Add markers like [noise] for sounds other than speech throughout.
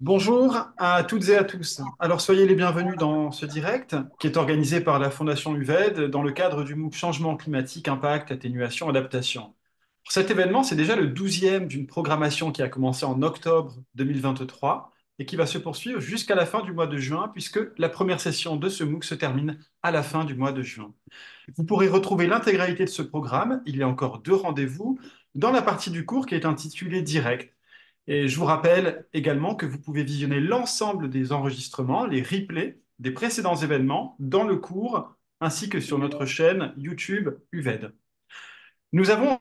Bonjour à toutes et à tous. Alors soyez les bienvenus dans ce direct qui est organisé par la Fondation UVED dans le cadre du MOOC Changement climatique, impact, atténuation, adaptation. Cet événement, c'est déjà le douzième d'une programmation qui a commencé en octobre 2023 et qui va se poursuivre jusqu'à la fin du mois de juin, puisque la première session de ce MOOC se termine à la fin du mois de juin. Vous pourrez retrouver l'intégralité de ce programme, il y a encore deux rendez-vous, dans la partie du cours qui est intitulée Direct. Et je vous rappelle également que vous pouvez visionner l'ensemble des enregistrements, les replays des précédents événements dans le cours, ainsi que sur notre chaîne YouTube UVED. Nous avons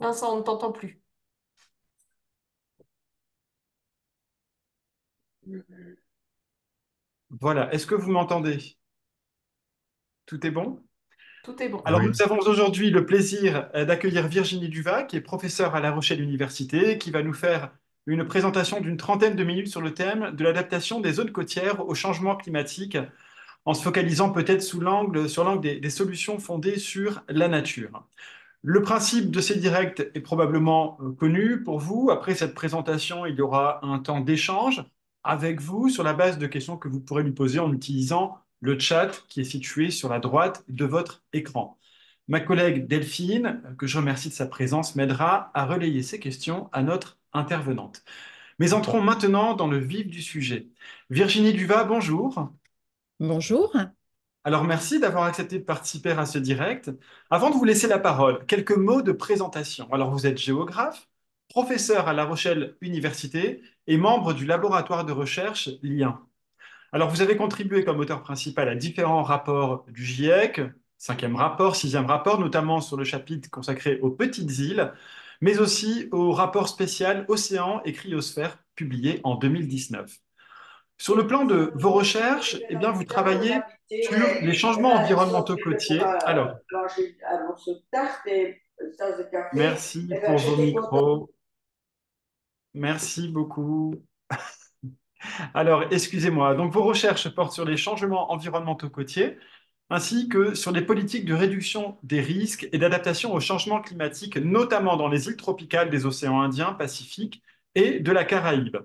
Vincent, on ne t'entend plus. Voilà, est-ce que vous m'entendez Tout est bon tout est bon. Alors, nous avons aujourd'hui le plaisir euh, d'accueillir Virginie duvac qui est professeure à La Rochelle Université, qui va nous faire une présentation d'une trentaine de minutes sur le thème de l'adaptation des zones côtières au changement climatique, en se focalisant peut-être sur l'angle des, des solutions fondées sur la nature. Le principe de ces directs est probablement euh, connu pour vous. Après cette présentation, il y aura un temps d'échange avec vous sur la base de questions que vous pourrez lui poser en utilisant le chat qui est situé sur la droite de votre écran. Ma collègue Delphine, que je remercie de sa présence, m'aidera à relayer ces questions à notre intervenante. Mais entrons maintenant dans le vif du sujet. Virginie Duva, bonjour. Bonjour. Alors merci d'avoir accepté de participer à ce direct. Avant de vous laisser la parole, quelques mots de présentation. Alors vous êtes géographe, professeur à La Rochelle Université et membre du laboratoire de recherche Lien. Alors, vous avez contribué comme auteur principal à différents rapports du GIEC, cinquième rapport, sixième rapport, notamment sur le chapitre consacré aux petites îles, mais aussi au rapport spécial Océan et cryosphère publié en 2019. Sur le plan de vos recherches, eh bien, vous travaillez sur les changements environnementaux côtiers. Alors, merci pour vos micros. Merci beaucoup. [laughs] Alors, excusez-moi. Donc, vos recherches portent sur les changements environnementaux côtiers, ainsi que sur les politiques de réduction des risques et d'adaptation aux changements climatiques, notamment dans les îles tropicales des océans Indien, Pacifique et de la Caraïbe.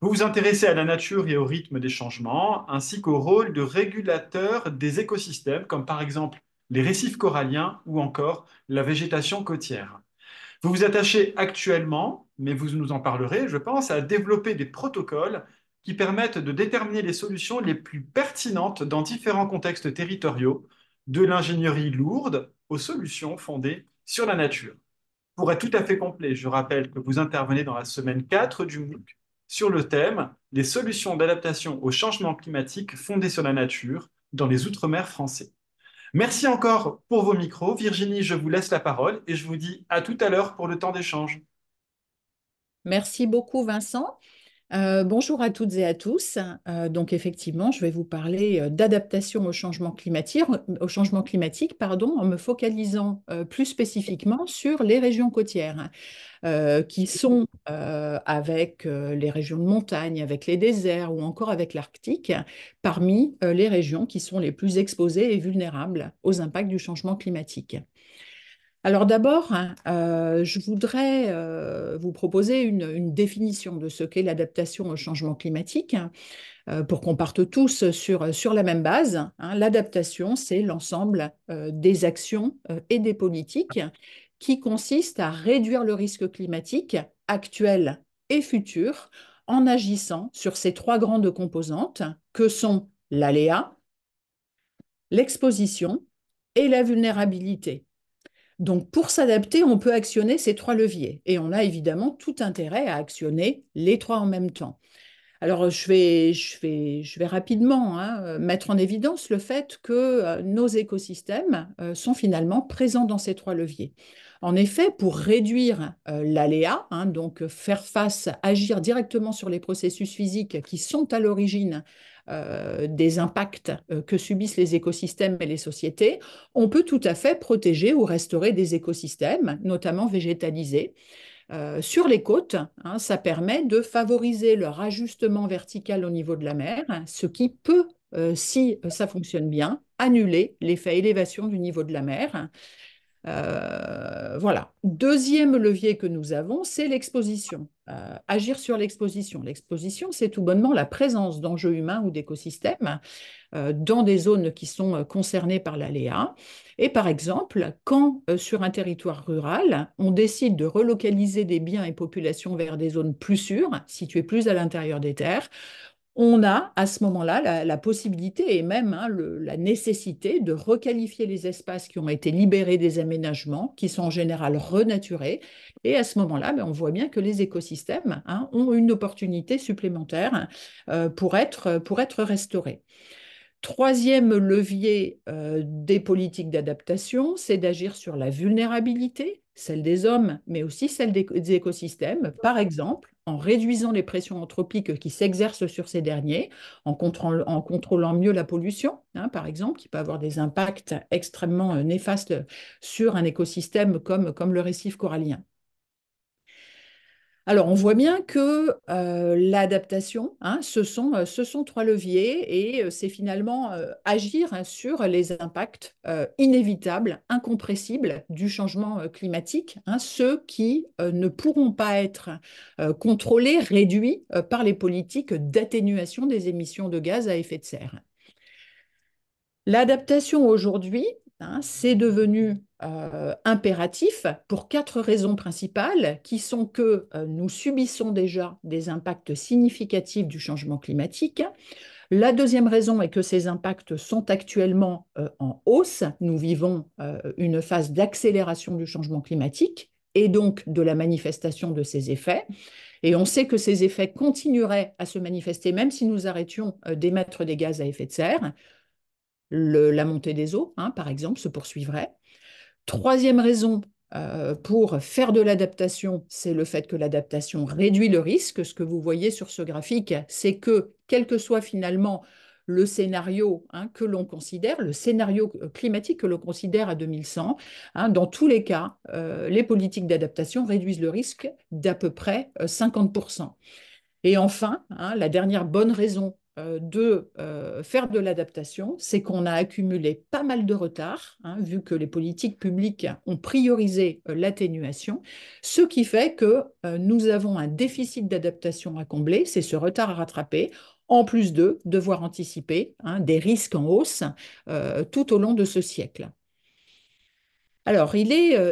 Vous vous intéressez à la nature et au rythme des changements, ainsi qu'au rôle de régulateur des écosystèmes, comme par exemple les récifs coralliens ou encore la végétation côtière. Vous vous attachez actuellement mais vous nous en parlerez, je pense, à développer des protocoles qui permettent de déterminer les solutions les plus pertinentes dans différents contextes territoriaux, de l'ingénierie lourde aux solutions fondées sur la nature. Pour être tout à fait complet, je rappelle que vous intervenez dans la semaine 4 du MOOC sur le thème Les solutions d'adaptation au changement climatique fondées sur la nature dans les Outre-mer français. Merci encore pour vos micros. Virginie, je vous laisse la parole et je vous dis à tout à l'heure pour le temps d'échange. Merci beaucoup, Vincent. Euh, bonjour à toutes et à tous. Euh, donc effectivement, je vais vous parler euh, d'adaptation au changement climatique, au changement climatique pardon, en me focalisant plus spécifiquement sur les régions côtières, qui sont avec les régions de montagne, avec les déserts ou encore avec l'Arctique, parmi les régions qui sont les plus exposées et vulnérables aux impacts du changement climatique. Alors d'abord, euh, je voudrais euh, vous proposer une, définition de ce qu'est l'adaptation au changement climatique euh, pour qu'on parte tous sur, la même base. Hein. L'adaptation, c'est l'ensemble des actions et des politiques qui consistent à réduire le risque climatique actuel et futur en agissant sur ces trois grandes composantes que sont l'aléa, l'exposition et la vulnérabilité. Donc, pour s'adapter, on peut actionner ces trois leviers. Et on a évidemment tout intérêt à actionner les trois en même temps. Alors, je vais, rapidement hein, mettre en évidence le fait que euh, nos écosystèmes euh, sont finalement présents dans ces trois leviers. En effet, pour réduire euh, l'aléa, hein, donc faire face, agir directement sur les processus physiques qui sont à l'origine euh, des impacts euh, que subissent les écosystèmes et les sociétés, on peut tout à fait protéger ou restaurer des écosystèmes, notamment végétalisés. Euh, sur les côtes, hein. ça permet de favoriser leur ajustement vertical au niveau de la mer, ce qui peut, si ça fonctionne bien, annuler l'effet élévation du niveau de la mer. Euh, voilà. Deuxième levier que nous avons, c'est l'exposition. Euh, agir sur l'exposition. L'exposition, c'est tout bonnement la présence d'enjeux humains ou d'écosystèmes euh, dans des zones qui sont concernées par l'aléa. Et par exemple, quand sur un territoire rural, on décide de relocaliser des biens et populations vers des zones plus sûres, situées plus à l'intérieur des terres, on a à ce moment-là la, possibilité et même hein, la nécessité de requalifier les espaces qui ont été libérés des aménagements, qui sont en général renaturés. Et à ce moment-là, ben, on voit bien que les écosystèmes hein, ont une opportunité supplémentaire euh, pour, être, pour être restaurés. Troisième levier euh, des politiques d'adaptation, c'est d'agir sur la vulnérabilité, celle des hommes, mais aussi celle des, écosystèmes, par exemple en réduisant les pressions anthropiques qui s'exercent sur ces derniers, en contrôlant, mieux la pollution, hein, par exemple, qui peut avoir des impacts extrêmement euh, néfastes sur un écosystème comme le récif corallien. Alors, on voit bien que euh, l'adaptation, hein, euh, ce, sont, trois leviers et euh, c'est finalement agir hein, sur les impacts inévitables, incompressibles du changement climatique, hein, ceux qui ne pourront pas être contrôlés, réduits par les politiques d'atténuation des émissions de gaz à effet de serre. L'adaptation aujourd'hui, Hein, c'est devenu euh, impératif pour quatre raisons principales qui sont que euh, nous subissons déjà des impacts significatifs du changement climatique. La deuxième raison est que ces impacts sont actuellement euh, en hausse. Nous vivons une phase d'accélération du changement climatique et donc de la manifestation de ces effets. Et on sait que ces effets continueraient à se manifester même si nous arrêtions d'émettre des gaz à effet de serre la montée des eaux, hein, par exemple, se poursuivrait. Troisième raison euh, pour faire de l'adaptation, c'est le fait que l'adaptation réduit le risque. Ce que vous voyez sur ce graphique, c'est que quel que soit finalement le scénario hein, que l'on considère, le scénario euh, climatique que l'on considère à 2100, hein, dans tous les cas, euh, les politiques d'adaptation réduisent le risque d'à peu près 50%. Et enfin, la dernière bonne raison euh, de euh, faire de l'adaptation, c'est qu'on a accumulé pas mal de retard, hein, vu que les politiques publiques ont priorisé euh, l'atténuation, ce qui fait que nous avons un déficit d'adaptation à combler, c'est ce retard à rattraper, en plus de devoir anticiper hein, des risques en hausse tout au long de ce siècle. Alors, euh,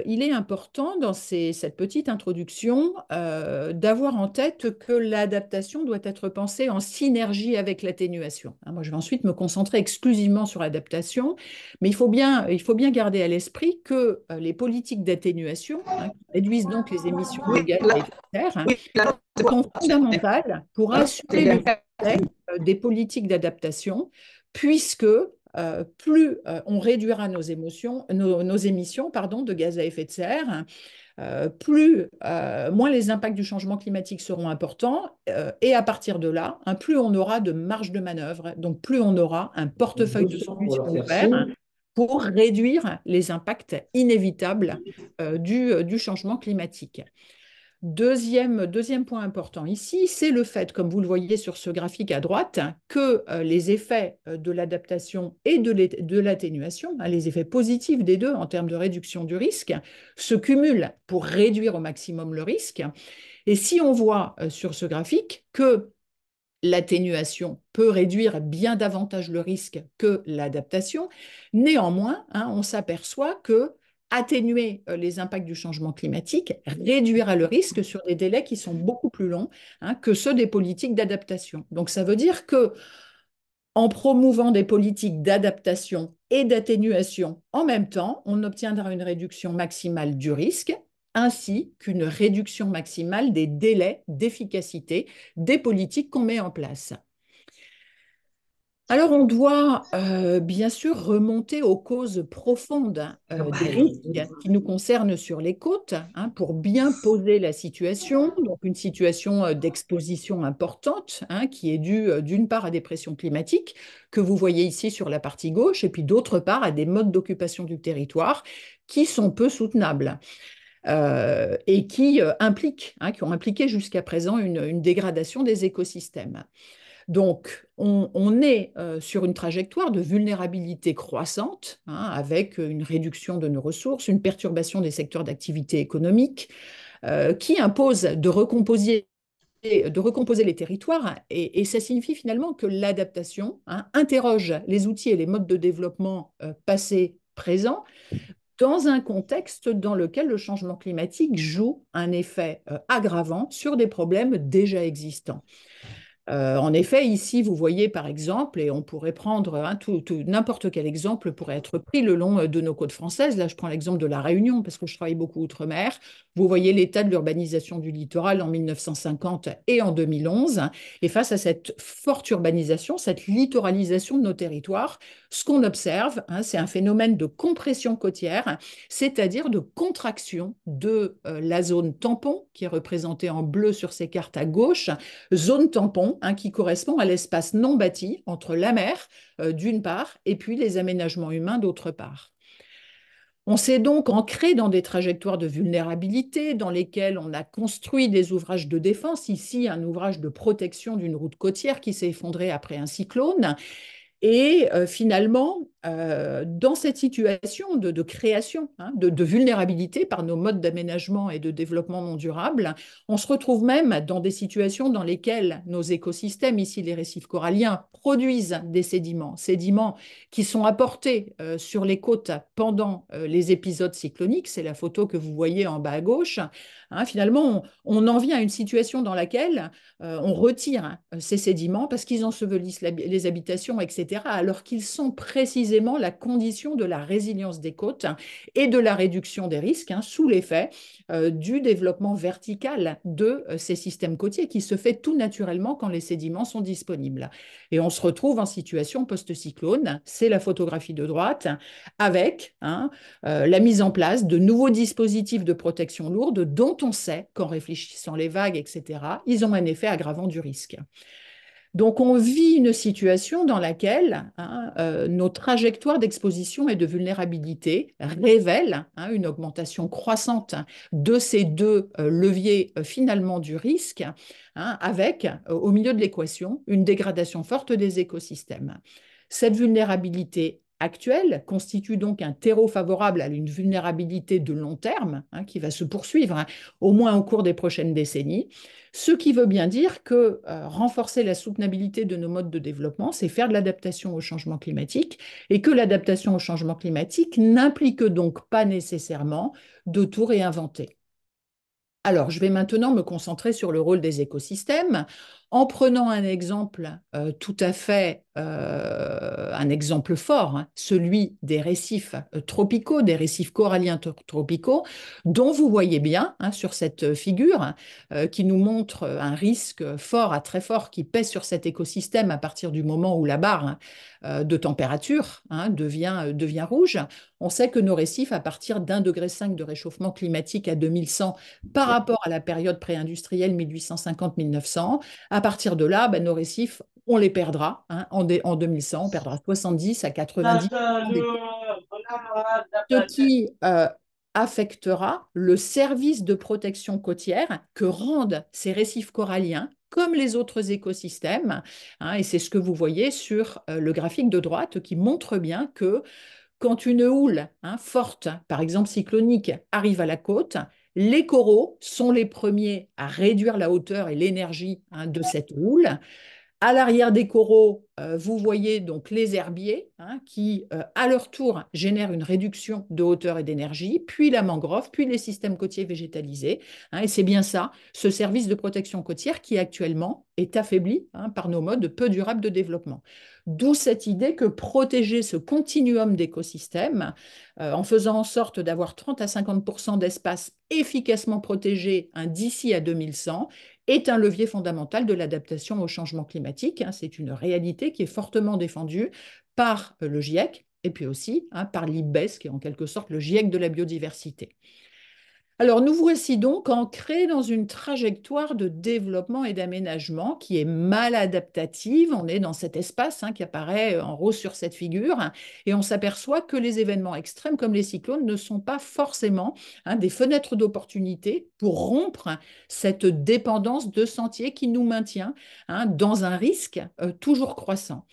il est, important dans cette petite introduction euh, d'avoir en tête que l'adaptation doit être pensée en synergie avec l'atténuation. Hein. moi, je vais ensuite me concentrer exclusivement sur l'adaptation, mais il faut bien, il garder à l'esprit que euh, les politiques d'atténuation, hein, qui réduisent donc les émissions de gaz à effet de serre, sont fondamentales pour assurer le des politiques d'adaptation, puisque euh, plus euh, on réduira nos, émissions de gaz à effet de serre, hein, euh, plus moins les impacts du changement climatique seront importants et à partir de là, hein, plus on aura de marge de manœuvre, donc plus on aura un portefeuille de solutions pour réduire les impacts inévitables du, changement climatique. Deuxième, deuxième point important ici, c'est le fait, comme vous le voyez sur ce graphique à droite, que euh, les effets euh, de l'adaptation et de l'atténuation, hein, les effets positifs des deux en termes de réduction du risque, se cumulent pour réduire au maximum le risque. Et si on voit euh, sur ce graphique que l'atténuation peut réduire bien davantage le risque que l'adaptation, néanmoins, hein, on s'aperçoit que atténuer euh, les impacts du changement climatique réduira le risque sur des délais qui sont beaucoup plus longs hein, que ceux des politiques d'adaptation. Donc ça veut dire que en promouvant des politiques d'adaptation et d'atténuation en même temps, on obtiendra une réduction maximale du risque ainsi qu'une réduction maximale des délais d'efficacité des politiques qu'on met en place. Alors, on doit euh, bien sûr remonter aux causes profondes hein, euh, ah des risques qui nous concernent sur les côtes hein, pour bien poser la situation. Donc, une situation euh, d'exposition importante hein, qui est due d'une part à des pressions climatiques que vous voyez ici sur la partie gauche et puis d'autre part à des modes d'occupation du territoire qui sont peu soutenables. et qui impliquent, qui ont impliqué jusqu'à présent une, une dégradation des écosystèmes. Donc, on, est euh, sur une trajectoire de vulnérabilité croissante, hein, avec euh, une réduction de nos ressources, une perturbation des secteurs d'activité économique, euh, qui impose de recomposer les territoires, et, ça signifie finalement que l'adaptation hein, interroge les outils et les modes de développement passés, présents, dans un contexte dans lequel le changement climatique joue un effet aggravant sur des problèmes déjà existants. Euh, en effet, ici, vous voyez par exemple, et on pourrait prendre hein, n'importe quel exemple pourrait être pris le long euh, de nos côtes françaises. Là, je prends l'exemple de la Réunion parce que je travaille beaucoup outre-mer. Vous voyez l'état de l'urbanisation du littoral en 1950 et en 2011. Et face à cette forte urbanisation, cette littoralisation de nos territoires, ce qu'on observe, hein, c'est un phénomène de compression côtière, c'est-à-dire de contraction de euh, la zone tampon qui est représentée en bleu sur ces cartes à gauche, zone tampon Hein, qui correspond à l'espace non bâti entre la mer euh, d'une part et puis les aménagements humains d'autre part. On s'est donc ancré dans des trajectoires de vulnérabilité dans lesquelles on a construit des ouvrages de défense, ici un ouvrage de protection d'une route côtière qui s'est effondrée après un cyclone. Et euh, finalement, euh, dans cette situation de, création, hein, de, vulnérabilité par nos modes d'aménagement et de développement non durable, on se retrouve même dans des situations dans lesquelles nos écosystèmes, ici les récifs coralliens, produisent des sédiments, sédiments qui sont apportés euh, sur les côtes pendant euh, les épisodes cycloniques. C'est la photo que vous voyez en bas à gauche. Hein. finalement, on, en vient à une situation dans laquelle on retire ces sédiments parce qu'ils ensevelissent les habitations, etc., alors qu'ils sont précisément la condition de la résilience des côtes hein, et de la réduction des risques hein, sous l'effet euh, du développement vertical de euh, ces systèmes côtiers qui se fait tout naturellement quand les sédiments sont disponibles. Et on se retrouve en situation post-cyclone, c'est la photographie de droite, avec hein, euh, la mise en place de nouveaux dispositifs de protection lourde dont on sait qu'en réfléchissant les vagues, etc., ils ont un effet aggravant du risque. Donc on vit une situation dans laquelle hein, euh, nos trajectoires d'exposition et de vulnérabilité révèlent hein, une augmentation croissante de ces deux euh, leviers euh, finalement du risque, hein, avec au milieu de l'équation une dégradation forte des écosystèmes. Cette vulnérabilité, actuelle constitue donc un terreau favorable à une vulnérabilité de long terme hein, qui va se poursuivre hein, au moins au cours des prochaines décennies, ce qui veut bien dire que euh, renforcer la soutenabilité de nos modes de développement, c'est faire de l'adaptation au changement climatique et que l'adaptation au changement climatique n'implique donc pas nécessairement de tout réinventer. Alors, je vais maintenant me concentrer sur le rôle des écosystèmes en prenant un exemple euh, tout à fait, euh, un exemple fort, hein, celui des récifs euh, tropicaux, des récifs coralliens tropicaux, dont vous voyez bien hein, sur cette figure, qui nous montre un risque fort à très fort qui pèse sur cet écosystème à partir du moment où la barre de température hein, devient, devient rouge. On sait que nos récifs, à partir d'un degré 5 de réchauffement climatique à 2100 par rapport à la période pré-industrielle 1850-1900, partir de là, ben, nos récifs, on les perdra. Hein. en, 2100, on perdra 70 à 90. Ce qui euh, affectera le service de protection côtière que rendent ces récifs coralliens comme les autres écosystèmes. Hein. et c'est ce que vous voyez sur euh, le graphique de droite qui montre bien que quand une houle hein, forte, par exemple cyclonique, arrive à la côte, les coraux sont les premiers à réduire la hauteur et l'énergie hein, de cette houle. À l'arrière des coraux, euh, vous voyez donc les herbiers hein, qui, euh, à leur tour, génèrent une réduction de hauteur et d'énergie, puis la mangrove, puis les systèmes côtiers végétalisés. Hein, et c'est bien ça, ce service de protection côtière qui actuellement est affaibli par nos modes peu durables de développement. D'où cette idée que protéger ce continuum d'écosystèmes, euh, en faisant en sorte d'avoir 30 à 50 d'espaces efficacement protégés hein, d'ici à 2100, est un levier fondamental de l'adaptation au changement climatique. Hein. C'est une réalité qui est fortement défendue par euh, le GIEC et puis aussi hein, par l'IBES, qui est en quelque sorte le GIEC de la biodiversité. Alors nous voici donc ancrés dans une trajectoire de développement et d'aménagement qui est mal adaptative. On est dans cet espace hein, qui apparaît euh, en rose sur cette figure hein, et on s'aperçoit que les événements extrêmes comme les cyclones ne sont pas forcément hein, des fenêtres d'opportunité pour rompre cette dépendance de sentier qui nous maintient dans un risque euh, toujours croissant.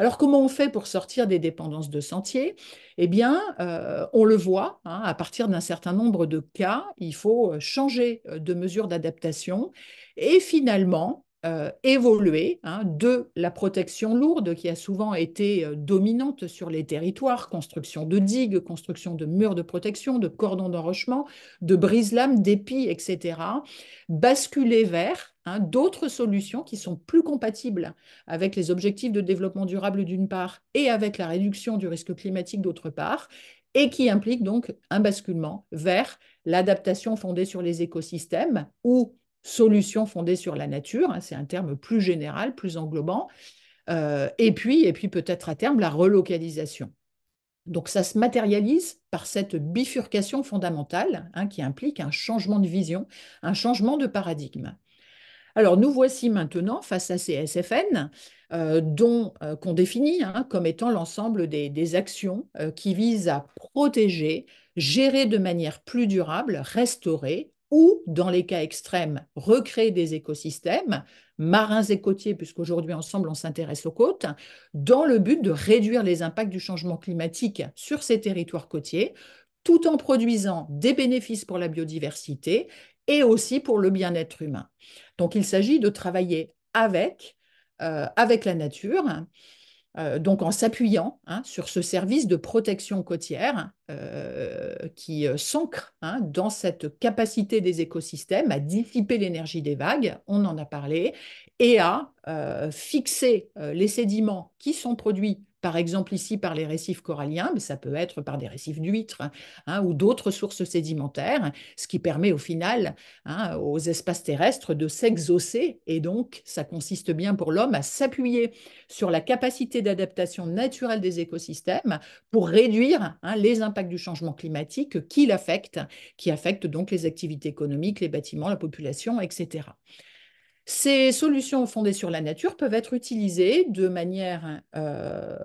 Alors comment on fait pour sortir des dépendances de sentier Eh bien, euh, on le voit, hein, à partir d'un certain nombre de cas, il faut euh, changer euh, de mesure d'adaptation et finalement, euh, évoluer hein, de la protection lourde qui a souvent été euh, dominante sur les territoires, construction de digues, construction de murs de protection, de cordons d'enrochement, de brise-lames, d'épis, etc., basculer vers hein, d'autres solutions qui sont plus compatibles avec les objectifs de développement durable d'une part et avec la réduction du risque climatique d'autre part, et qui impliquent donc un basculement vers l'adaptation fondée sur les écosystèmes ou solution fondée sur la nature, hein, c'est un terme plus général, plus englobant, euh, et puis, et puis peut-être à terme la relocalisation. Donc ça se matérialise par cette bifurcation fondamentale hein, qui implique un changement de vision, un changement de paradigme. Alors nous voici maintenant face à ces SFN euh, euh, qu'on définit hein, comme étant l'ensemble des, actions qui visent à protéger, gérer de manière plus durable, restaurer ou, dans les cas extrêmes, recréer des écosystèmes marins et côtiers, puisqu'aujourd'hui ensemble on s'intéresse aux côtes, dans le but de réduire les impacts du changement climatique sur ces territoires côtiers, tout en produisant des bénéfices pour la biodiversité et aussi pour le bien-être humain. Donc il s'agit de travailler avec, euh, avec la nature euh, donc en s'appuyant hein, sur ce service de protection côtière euh, qui euh, s'ancre hein, dans cette capacité des écosystèmes à dissiper l'énergie des vagues, on en a parlé, et à fixer les sédiments qui sont produits par exemple ici par les récifs coralliens, mais ça peut être par des récifs d'huîtres hein, hein, ou d'autres sources sédimentaires, ce qui permet au final hein, aux espaces terrestres de s'exaucer. Et donc, ça consiste bien pour l'homme à s'appuyer sur la capacité d'adaptation naturelle des écosystèmes pour réduire les impacts du changement climatique qui l'affecte, qui affecte donc les activités économiques, les bâtiments, la population, etc. Ces solutions fondées sur la nature peuvent être utilisées de manière euh,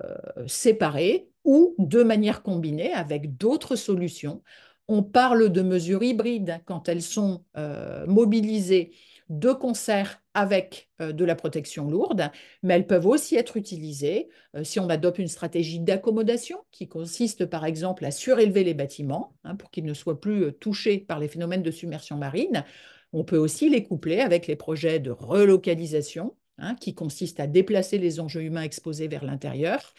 séparée ou de manière combinée avec d'autres solutions. On parle de mesures hybrides quand elles sont euh, mobilisées de concert avec euh, de la protection lourde, mais elles peuvent aussi être utilisées si on adopte une stratégie d'accommodation qui consiste par exemple à surélever les bâtiments hein, pour qu'ils ne soient plus touchés par les phénomènes de submersion marine on peut aussi les coupler avec les projets de relocalisation, hein, qui consistent à déplacer les enjeux humains exposés vers l'intérieur.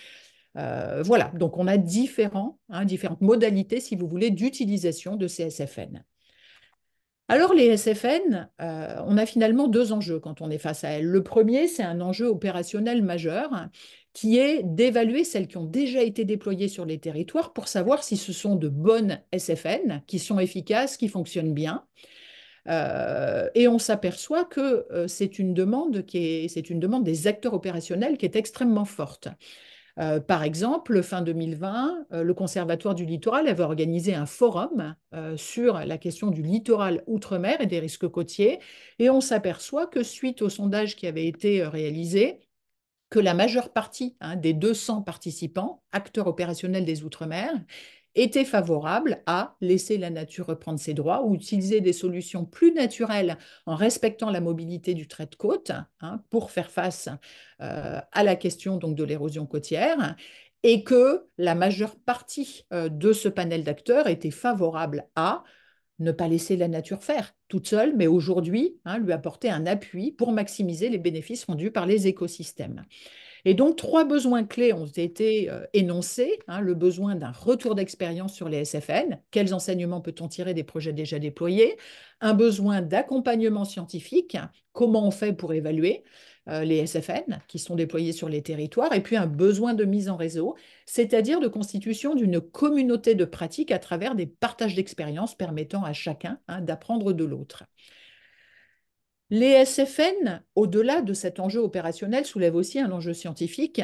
Euh, voilà, donc on a différents, hein, différentes modalités, si vous voulez, d'utilisation de ces SFN. Alors les SFN, euh, on a finalement deux enjeux quand on est face à elles. Le premier, c'est un enjeu opérationnel majeur qui est d'évaluer celles qui ont déjà été déployées sur les territoires pour savoir si ce sont de bonnes SFN, qui sont efficaces, qui fonctionnent bien. Euh, et on s'aperçoit que euh, c'est une demande qui c'est une demande des acteurs opérationnels qui est extrêmement forte. Euh, par exemple, fin 2020, le Conservatoire du littoral avait organisé un forum sur la question du littoral outre-mer et des risques côtiers. Et on s'aperçoit que suite au sondage qui avait été réalisé, que la majeure partie hein, des 200 participants, acteurs opérationnels des Outre-mer, était favorable à laisser la nature reprendre ses droits ou utiliser des solutions plus naturelles en respectant la mobilité du trait de côte hein, pour faire face euh, à la question donc, de l'érosion côtière et que la majeure partie euh, de ce panel d'acteurs était favorable à ne pas laisser la nature faire toute seule, mais aujourd'hui, hein, lui apporter un appui pour maximiser les bénéfices rendus par les écosystèmes. Et donc, trois besoins clés ont été euh, énoncés. Hein, le besoin d'un retour d'expérience sur les SFN, quels enseignements peut-on tirer des projets déjà déployés, un besoin d'accompagnement scientifique, comment on fait pour évaluer euh, les SFN qui sont déployés sur les territoires, et puis un besoin de mise en réseau, c'est-à-dire de constitution d'une communauté de pratiques à travers des partages d'expériences permettant à chacun hein, d'apprendre de l'autre. Les SFN, au-delà de cet enjeu opérationnel, soulèvent aussi un enjeu scientifique,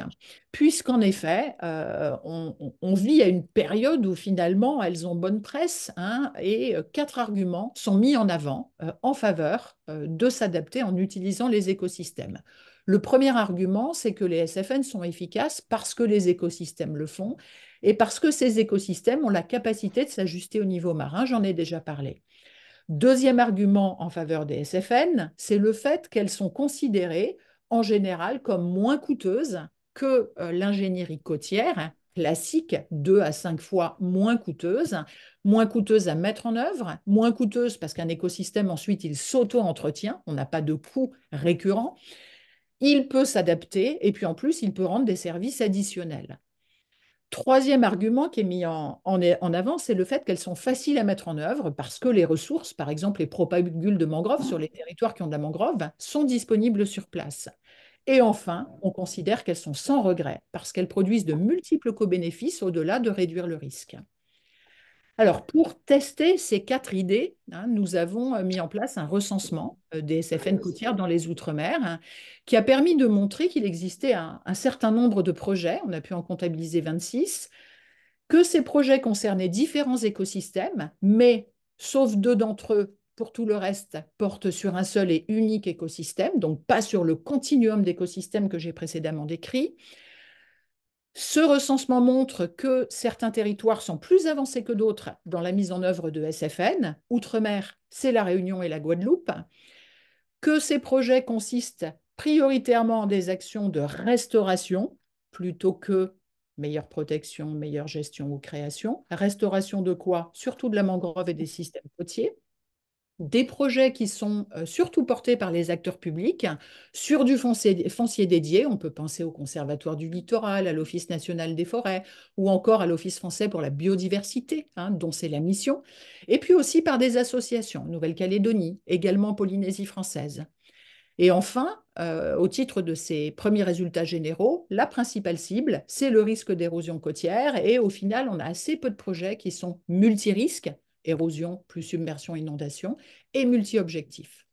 puisqu'en effet, euh, on, vit à une période où finalement elles ont bonne presse, hein, et euh, quatre arguments sont mis en avant euh, en faveur de s'adapter en utilisant les écosystèmes. Le premier argument, c'est que les SFN sont efficaces parce que les écosystèmes le font et parce que ces écosystèmes ont la capacité de s'ajuster au niveau marin, j'en ai déjà parlé. Deuxième argument en faveur des SFN, c'est le fait qu'elles sont considérées en général comme moins coûteuses que euh, l'ingénierie côtière classique, deux à cinq fois moins coûteuse, moins coûteuse à mettre en œuvre, moins coûteuse parce qu'un écosystème ensuite il s'auto-entretient, on n'a pas de coûts récurrent, il peut s'adapter et puis en plus il peut rendre des services additionnels. Troisième argument qui est mis en, avant, c'est le fait qu'elles sont faciles à mettre en œuvre parce que les ressources, par exemple les propagules de mangrove sur les territoires qui ont de la mangrove, sont disponibles sur place. Et enfin, on considère qu'elles sont sans regret parce qu'elles produisent de multiples co-bénéfices au-delà de réduire le risque. Alors, pour tester ces quatre idées, hein, nous avons euh, mis en place un recensement euh, des ah, SFN côtières dans les Outre-mer hein, qui a permis de montrer qu'il existait un, un, certain nombre de projets, on a pu en comptabiliser 26, que ces projets concernaient différents écosystèmes, mais sauf deux d'entre eux, pour tout le reste, portent sur un seul et unique écosystème, donc pas sur le continuum d'écosystèmes que j'ai précédemment décrit. Ce recensement montre que certains territoires sont plus avancés que d'autres dans la mise en œuvre de SFN. Outre-mer, c'est la Réunion et la Guadeloupe. Que ces projets consistent prioritairement en des actions de restauration plutôt que meilleure protection, meilleure gestion ou création. Restauration de quoi Surtout de la mangrove et des systèmes côtiers des projets qui sont euh, surtout portés par les acteurs publics sur du foncier, dédié. On peut penser au Conservatoire du littoral, à l'Office national des forêts ou encore à l'Office français pour la biodiversité, hein, dont c'est la mission. Et puis aussi par des associations, Nouvelle-Calédonie, également Polynésie française. Et enfin, euh, au titre de ces premiers résultats généraux, la principale cible, c'est le risque d'érosion côtière. Et au final, on a assez peu de projets qui sont multirisques, érosion plus submersion, inondation, et multi-objectifs.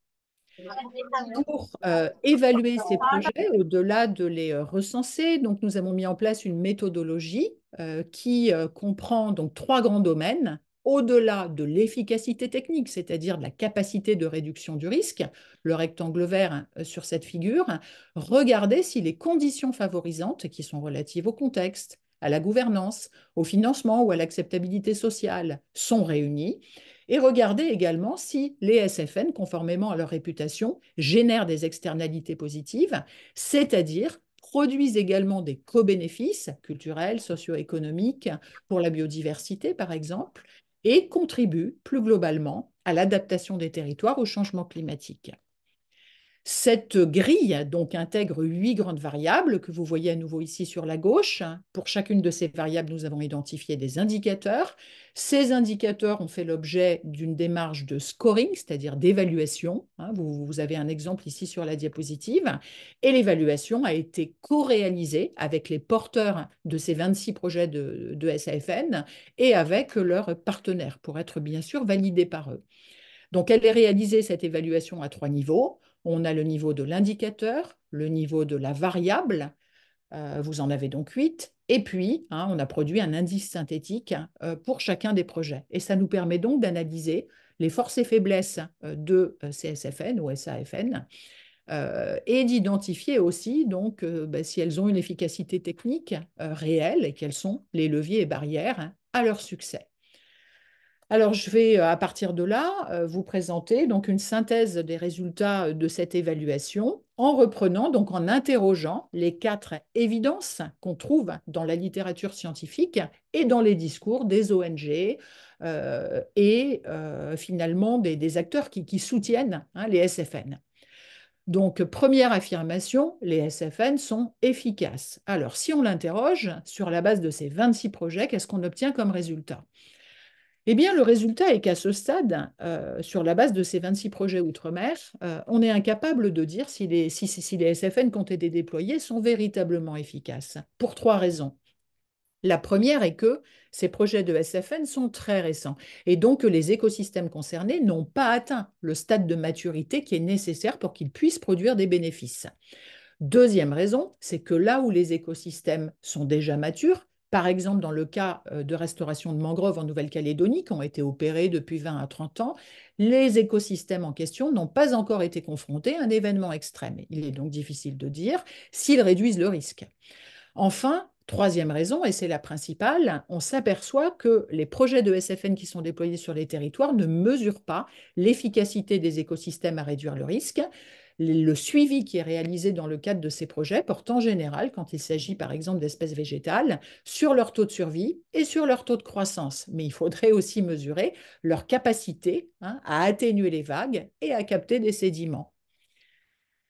Pour euh, évaluer ces projets, au-delà de les euh, recenser, donc nous avons mis en place une méthodologie euh, qui comprend donc trois grands domaines au-delà de l'efficacité technique, c'est-à-dire de la capacité de réduction du risque, le rectangle vert sur cette figure, regardez si les conditions favorisantes qui sont relatives au contexte, à la gouvernance, au financement ou à l'acceptabilité sociale sont réunis, et regarder également si les SFN, conformément à leur réputation, génèrent des externalités positives, c'est-à-dire produisent également des co-bénéfices culturels, socio-économiques, pour la biodiversité par exemple, et contribuent plus globalement à l'adaptation des territoires au changement climatique. Cette grille donc intègre huit grandes variables que vous voyez à nouveau ici sur la gauche. Pour chacune de ces variables, nous avons identifié des indicateurs. Ces indicateurs ont fait l'objet d'une démarche de scoring, c'est-à-dire d'évaluation. Hein, vous, avez un exemple ici sur la diapositive. Et l'évaluation a été co-réalisée avec les porteurs de ces 26 projets de, de SAFN et avec leurs partenaires pour être bien sûr validés par eux. Donc elle est réalisée, cette évaluation, à trois niveaux on a le niveau de l'indicateur, le niveau de la variable, euh, vous en avez donc huit, et puis hein, on a produit un indice synthétique euh, pour chacun des projets. Et ça nous permet donc d'analyser les forces et faiblesses euh, de CSFN ou SAFN, et d'identifier aussi donc bah, si elles ont une efficacité technique réelle et quels sont les leviers et barrières à leur succès. Alors, je vais euh, à partir de là euh, vous présenter donc une synthèse des résultats euh, de cette évaluation en reprenant, donc en interrogeant les quatre évidences qu'on trouve dans la littérature scientifique et dans les discours des ONG et finalement des, acteurs qui, soutiennent hein, les SFN. Donc, première affirmation, les SFN sont efficaces. Alors, si on l'interroge sur la base de ces 26 projets, qu'est-ce qu'on obtient comme résultat eh bien, le résultat est qu'à ce stade, euh, sur la base de ces 26 projets outre-mer, euh, on est incapable de dire si les, si, les SFN qui ont été déployés sont véritablement efficaces, pour trois raisons. La première est que ces projets de SFN sont très récents et donc les écosystèmes concernés n'ont pas atteint le stade de maturité qui est nécessaire pour qu'ils puissent produire des bénéfices. Deuxième raison, c'est que là où les écosystèmes sont déjà matures, par exemple dans le cas euh, de restauration de mangroves en Nouvelle-Calédonie, qui ont été opérées depuis 20 à 30 ans, les écosystèmes en question n'ont pas encore été confrontés à un événement extrême. Il est donc difficile de dire s'ils réduisent le risque. Enfin, Troisième raison, et c'est la principale, on s'aperçoit que les projets de SFN qui sont déployés sur les territoires ne mesurent pas l'efficacité des écosystèmes à réduire le risque le suivi qui est réalisé dans le cadre de ces projets porte en général, quand il s'agit par exemple d'espèces végétales, sur leur taux de survie et sur leur taux de croissance. Mais il faudrait aussi mesurer leur capacité hein, à atténuer les vagues et à capter des sédiments.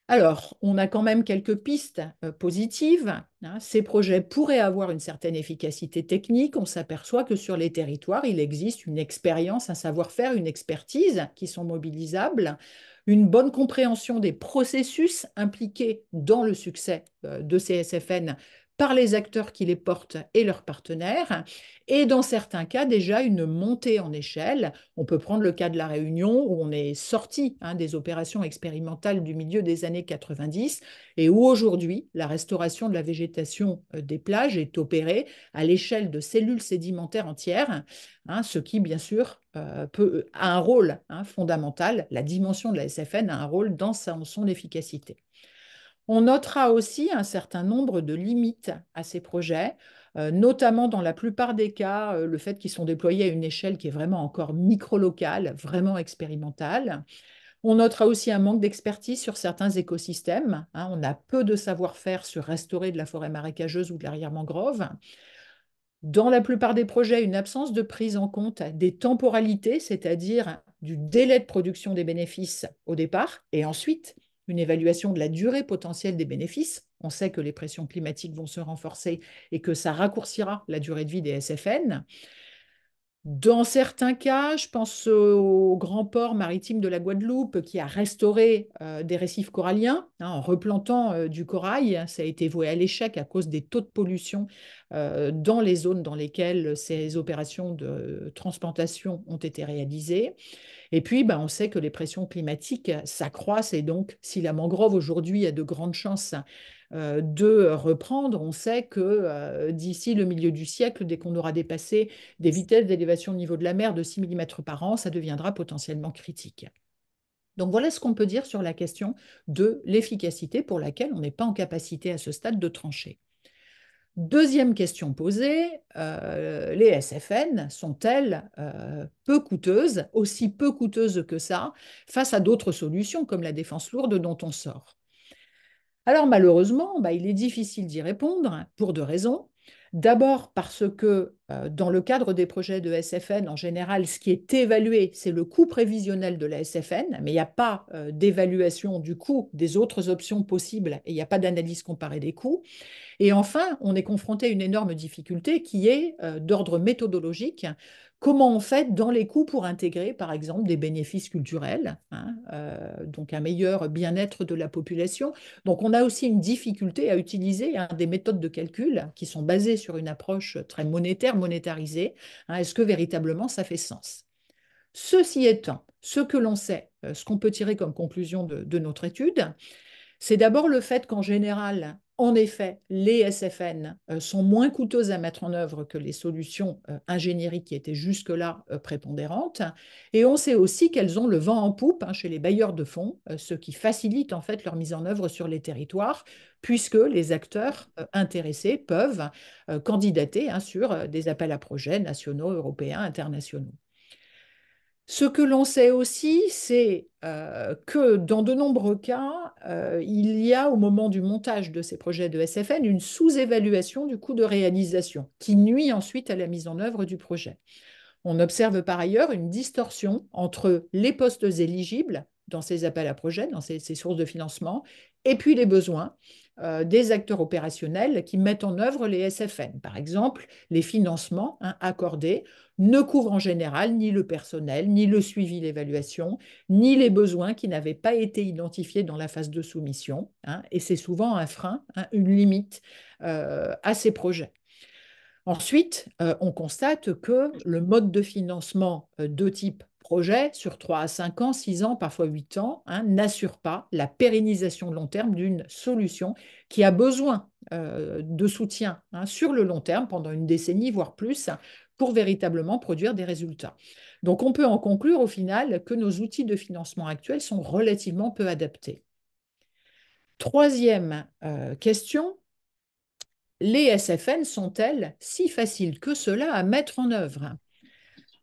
Alors, on a quand même quelques pistes euh, positives. Hein. Ces projets pourraient avoir une certaine efficacité technique. On s'aperçoit que sur les territoires, il existe une expérience, un savoir-faire, une expertise qui sont mobilisables une bonne compréhension des processus impliqués dans le succès euh, de CSFN par les acteurs qui les portent et leurs partenaires, et dans certains cas déjà une montée en échelle. On peut prendre le cas de la Réunion où on est sorti hein, des opérations expérimentales du milieu des années 90 et où aujourd'hui la restauration de la végétation euh, des plages est opérée à l'échelle de cellules sédimentaires entières, hein, ce qui bien sûr euh, peut, a un rôle hein, fondamental. La dimension de la SFN a un rôle dans son efficacité. On notera aussi un certain nombre de limites à ces projets, euh, notamment dans la plupart des cas, euh, le fait qu'ils sont déployés à une échelle qui est vraiment encore micro-locale, vraiment expérimentale. On notera aussi un manque d'expertise sur certains écosystèmes. Hein. on a peu de savoir-faire sur restaurer de la forêt marécageuse ou de l'arrière-mangrove. Dans la plupart des projets, une absence de prise en compte des temporalités, c'est-à-dire du délai de production des bénéfices au départ et ensuite une évaluation de la durée potentielle des bénéfices. On sait que les pressions climatiques vont se renforcer et que ça raccourcira la durée de vie des SFN. Dans certains cas, je pense au grand port maritime de la Guadeloupe qui a restauré euh, des récifs coralliens hein, en replantant euh, du corail. Ça a été voué à l'échec à cause des taux de pollution euh, dans les zones dans lesquelles ces opérations de transplantation ont été réalisées. Et puis, bah, on sait que les pressions climatiques euh, s'accroissent et donc, si la mangrove aujourd'hui a de grandes chances euh, de reprendre, on sait que euh, d'ici le milieu du siècle, dès qu'on aura dépassé des vitesses d'élévation au niveau de la mer de 6 mm par an, ça deviendra potentiellement critique. Donc voilà ce qu'on peut dire sur la question de l'efficacité pour laquelle on n'est pas en capacité à ce stade de trancher. Deuxième question posée, euh, les SFN sont-elles euh, peu coûteuses, aussi peu coûteuses que ça, face à d'autres solutions comme la défense lourde dont on sort Alors malheureusement, bah, il est difficile d'y répondre pour deux raisons. D'abord parce que euh, dans le cadre des projets de SFN, en général, ce qui est évalué, c'est le coût prévisionnel de la SFN, mais il n'y a pas euh, d'évaluation du coût des autres options possibles et il n'y a pas d'analyse comparée des coûts. Et enfin, on est confronté à une énorme difficulté qui est euh, d'ordre méthodologique, comment on fait dans les coûts pour intégrer, par exemple, des bénéfices culturels, hein, euh, donc un meilleur bien-être de la population. Donc on a aussi une difficulté à utiliser hein, des méthodes de calcul qui sont basées sur une approche très monétaire, monétarisée. Hein. Est-ce que véritablement ça fait sens Ceci étant, ce que l'on sait, euh, ce qu'on peut tirer comme conclusion de notre étude, c'est d'abord le fait qu'en général, en effet, les SFN euh, sont moins coûteuses à mettre en œuvre que les solutions euh, ingénériques qui étaient jusque-là euh, prépondérantes. Et on sait aussi qu'elles ont le vent en poupe hein, chez les bailleurs de fonds, ce qui facilite en fait leur mise en œuvre sur les territoires, puisque les acteurs intéressés peuvent candidater hein, sur des appels à projets nationaux, européens, internationaux. Ce que l'on sait aussi, c'est euh, que dans de nombreux cas, euh, il y a au moment du montage de ces projets de SFN une sous-évaluation du coût de réalisation qui nuit ensuite à la mise en œuvre du projet. On observe par ailleurs une distorsion entre les postes éligibles dans ces appels à projets, dans ces, sources de financement, et puis les besoins euh, des acteurs opérationnels qui mettent en œuvre les SFN. Par exemple, les financements hein, accordés ne couvrent en général ni le personnel, ni le suivi, l'évaluation, ni les besoins qui n'avaient pas été identifiés dans la phase de soumission. Hein, et c'est souvent un frein, hein, une limite euh, à ces projets. Ensuite, euh, on constate que le mode de financement de type Projet sur 3 à 5 ans, 6 ans, parfois 8 ans, hein, n'assure pas la pérennisation de long terme d'une solution qui a besoin euh, de soutien hein, sur le long terme, pendant une décennie, voire plus, pour véritablement produire des résultats. Donc on peut en conclure au final que nos outils de financement actuels sont relativement peu adaptés. Troisième euh, question, les SFN sont-elles si faciles que cela à mettre en œuvre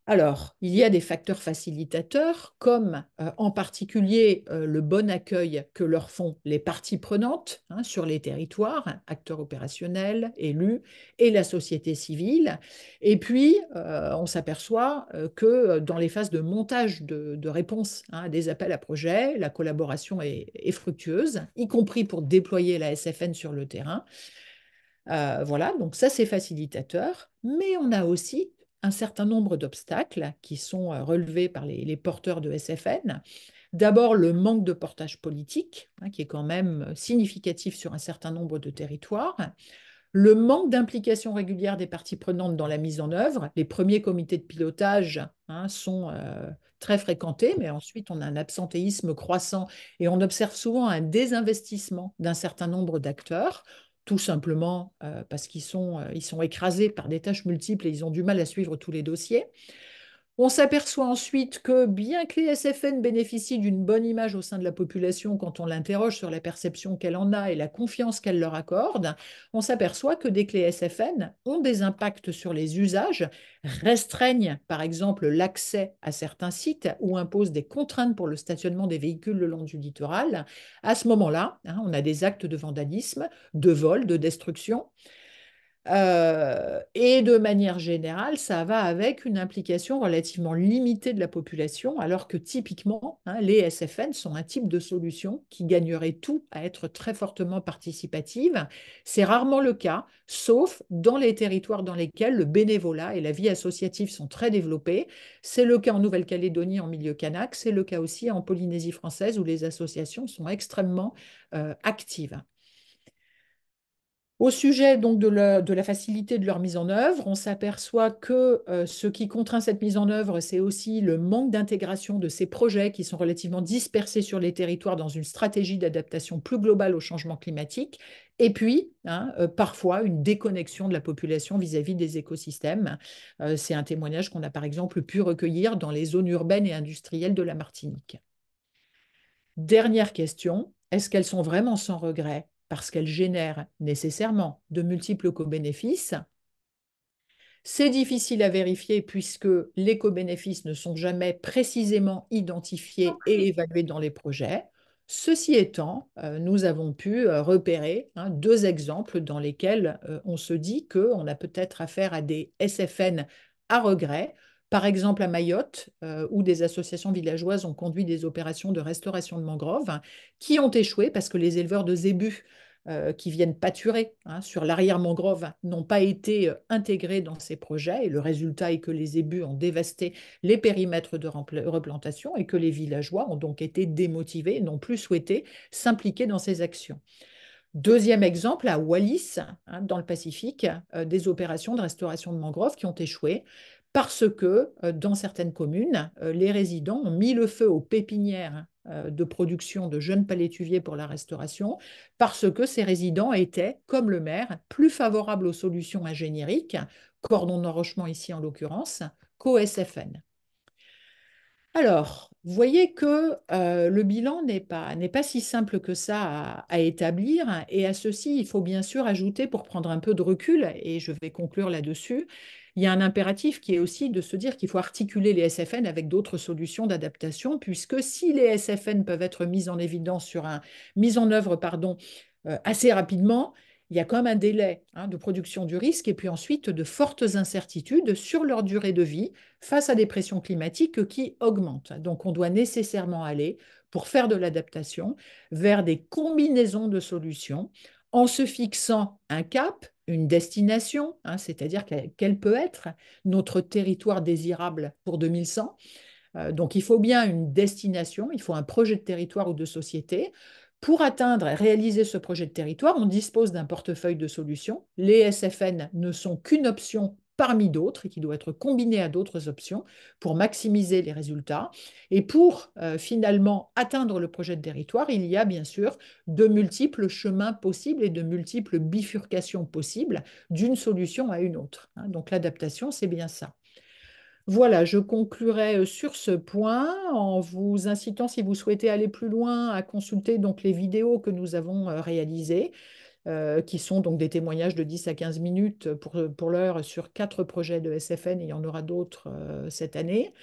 alors, il y a des facteurs facilitateurs, comme euh, en particulier euh, le bon accueil que leur font les parties prenantes hein, sur les territoires, acteurs opérationnels, élus et la société civile. Et puis, euh, on s'aperçoit que dans les phases de montage de, de réponses à hein, des appels à projets, la collaboration est, fructueuse, y compris pour déployer la SFN sur le terrain. voilà, donc ça c'est facilitateur, mais on a aussi un certain nombre d'obstacles qui sont euh, relevés par les, porteurs de SFN. D'abord, le manque de portage politique, hein, qui est quand même euh, significatif sur un certain nombre de territoires. Le manque d'implication régulière des parties prenantes dans la mise en œuvre. Les premiers comités de pilotage hein, sont euh, très fréquentés, mais ensuite on a un absentéisme croissant et on observe souvent un désinvestissement d'un certain nombre d'acteurs tout simplement euh, parce qu'ils sont, euh, ils sont écrasés par des tâches multiples et ils ont du mal à suivre tous les dossiers. On s'aperçoit ensuite que bien que les SFN bénéficient d'une bonne image au sein de la population quand on l'interroge sur la perception qu'elle en a et la confiance qu'elle leur accorde, on s'aperçoit que des clés SFN ont des impacts sur les usages, restreignent par exemple l'accès à certains sites ou imposent des contraintes pour le stationnement des véhicules le long du littoral, à ce moment-là, hein, on a des actes de vandalisme, de vol, de destruction. Euh, et de manière générale, ça va avec une implication relativement limitée de la population, alors que typiquement, hein, les SFN sont un type de solution qui gagnerait tout à être très fortement participative. C'est rarement le cas, sauf dans les territoires dans lesquels le bénévolat et la vie associative sont très développés. C'est le cas en Nouvelle-Calédonie, en milieu kanak, c'est le cas aussi en Polynésie française, où les associations sont extrêmement euh, actives. Au sujet donc de la, facilité de leur mise en œuvre, on s'aperçoit que euh, ce qui contraint cette mise en œuvre, c'est aussi le manque d'intégration de ces projets qui sont relativement dispersés sur les territoires dans une stratégie d'adaptation plus globale au changement climatique, et puis hein, euh, parfois une déconnexion de la population vis-à-vis des écosystèmes. Euh, c'est un témoignage qu'on a par exemple pu recueillir dans les zones urbaines et industrielles de la Martinique. Dernière question, est-ce qu'elles sont vraiment sans regret parce qu'elles génèrent nécessairement de multiples co-bénéfices. C'est difficile à vérifier puisque les co-bénéfices ne sont jamais précisément identifiés et évalués dans les projets. Ceci étant, euh, nous avons pu euh, repérer hein, deux exemples dans lesquels euh, on se dit qu'on a peut-être affaire à des SFN à regret, par exemple, à Mayotte, euh, où des associations villageoises ont conduit des opérations de restauration de mangroves hein, qui ont échoué parce que les éleveurs de zébus euh, qui viennent pâturer hein, sur l'arrière-mangrove n'ont pas été euh, intégrés dans ces projets. Et le résultat est que les zébus ont dévasté les périmètres de replantation et que les villageois ont donc été démotivés, n'ont plus souhaité s'impliquer dans ces actions. Deuxième exemple, à Wallis, hein, dans le Pacifique, des opérations de restauration de mangroves qui ont échoué parce que euh, dans certaines communes, euh, les résidents ont mis le feu aux pépinières euh, de production de jeunes palétuviers pour la restauration, parce que ces résidents étaient, comme le maire, plus favorables aux solutions ingénieriques, cordon d'enrochement ici en l'occurrence, qu'aux SFN. Alors, vous voyez que le bilan n'est pas, pas, si simple que ça à, établir, et à ceci, il faut bien sûr ajouter, pour prendre un peu de recul, et je vais conclure là-dessus, il y a un impératif qui est aussi de se dire qu'il faut articuler les SFN avec d'autres solutions d'adaptation, puisque si les SFN peuvent être mises en évidence sur un mise en œuvre pardon euh, assez rapidement, il y a quand même un délai hein, de production du risque et puis ensuite de fortes incertitudes sur leur durée de vie face à des pressions climatiques qui augmentent. Donc on doit nécessairement aller, pour faire de l'adaptation, vers des combinaisons de solutions en se fixant un cap une destination, hein, c'est-à-dire quel peut être notre territoire désirable pour 2100. Euh, donc il faut bien une destination, il faut un projet de territoire ou de société. Pour atteindre et réaliser ce projet de territoire, on dispose d'un portefeuille de solutions. Les SFN ne sont qu'une option parmi d'autres et qui doit être combiné à d'autres options pour maximiser les résultats. Et pour euh, finalement atteindre le projet de territoire, il y a bien sûr de multiples chemins possibles et de multiples bifurcations possibles d'une solution à une autre. Hein. Donc l'adaptation, c'est bien ça. Voilà, je conclurai euh, sur ce point en vous incitant, si vous souhaitez aller plus loin, à consulter donc les vidéos que nous avons euh, réalisées. Euh, qui sont donc des témoignages de 10 à 15 minutes pour, l'heure sur quatre projets de SFN, et il y en aura d'autres euh, cette année.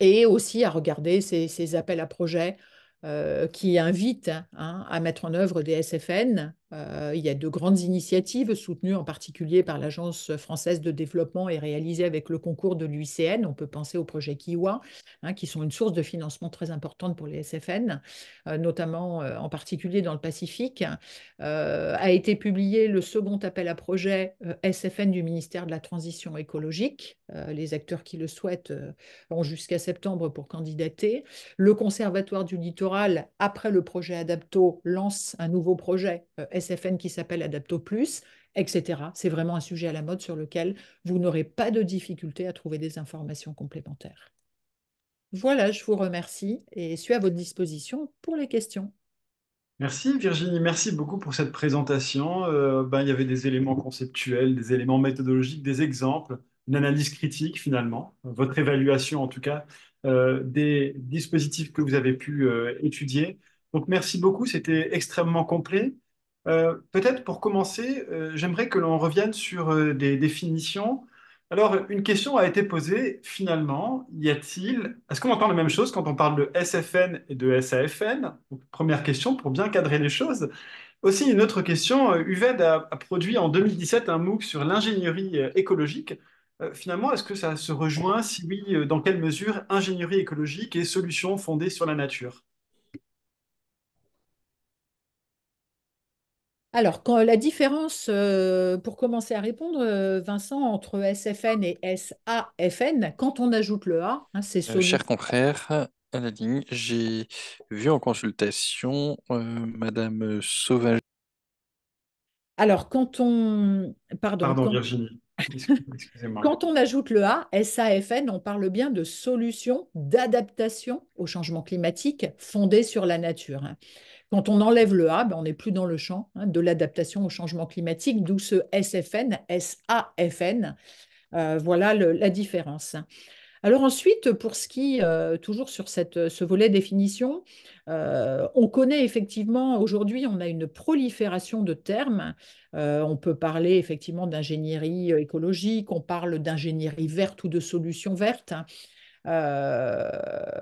Et aussi à regarder ces, appels à projets euh, qui invitent hein, à mettre en œuvre des SFN euh, il y a de grandes initiatives soutenues en particulier par l'Agence française de développement et réalisées avec le concours de l'UICN. On peut penser au projet Kiwa, hein, qui sont une source de financement très importante pour les SFN, euh, notamment euh, en particulier dans le Pacifique. a été publié le second appel à projet SFN du ministère de la Transition écologique. les acteurs qui le souhaitent ont jusqu'à septembre pour candidater. Le Conservatoire du littoral, après le projet Adapto, lance un nouveau projet SFN qui s'appelle Adapto Plus, etc. C'est vraiment un sujet à la mode sur lequel vous n'aurez pas de difficulté à trouver des informations complémentaires. Voilà, je vous remercie et suis à votre disposition pour les questions. Merci Virginie, merci beaucoup pour cette présentation. Euh, ben, il y avait des éléments conceptuels, des éléments méthodologiques, des exemples, une analyse critique finalement, votre évaluation en tout cas euh, des dispositifs que vous avez pu euh, étudier. Donc merci beaucoup, c'était extrêmement complet. Euh, peut-être pour commencer, euh, j'aimerais que l'on revienne sur euh, des définitions. Alors, une question a été posée, finalement, y a-t-il, est-ce qu'on entend la même chose quand on parle de SFN et de SAFN Première question pour bien cadrer les choses. Aussi, une autre question, UVED a, a produit en 2017 un MOOC sur l'ingénierie écologique. finalement, est-ce que ça se rejoint Si oui, dans quelle mesure ingénierie écologique et solutions fondées sur la nature Alors, la différence, euh, pour commencer à répondre, euh, Vincent, entre SFN et SAFN, quand on ajoute le A, hein, c'est ce. Euh, cher confrère, Nadine, j'ai vu en consultation Madame Sauvage. Alors, quand on. Pardon, Pardon Virginie. Quand on ajoute le A, S-A-F-N, on parle bien de solution d'adaptation au changement climatique fondée sur la nature. Hein. Quand on enlève le A, ben, on n'est plus dans le champ hein, de l'adaptation au changement climatique, d'où ce SFN, SAFN. n euh, voilà la différence. Hein. Alors ensuite, pour ce qui, euh, toujours sur cette, euh, ce volet définition, euh, on connaît effectivement, aujourd'hui, on a une prolifération de termes. on peut parler effectivement d'ingénierie écologique, on parle d'ingénierie verte ou de solutions vertes. Hein.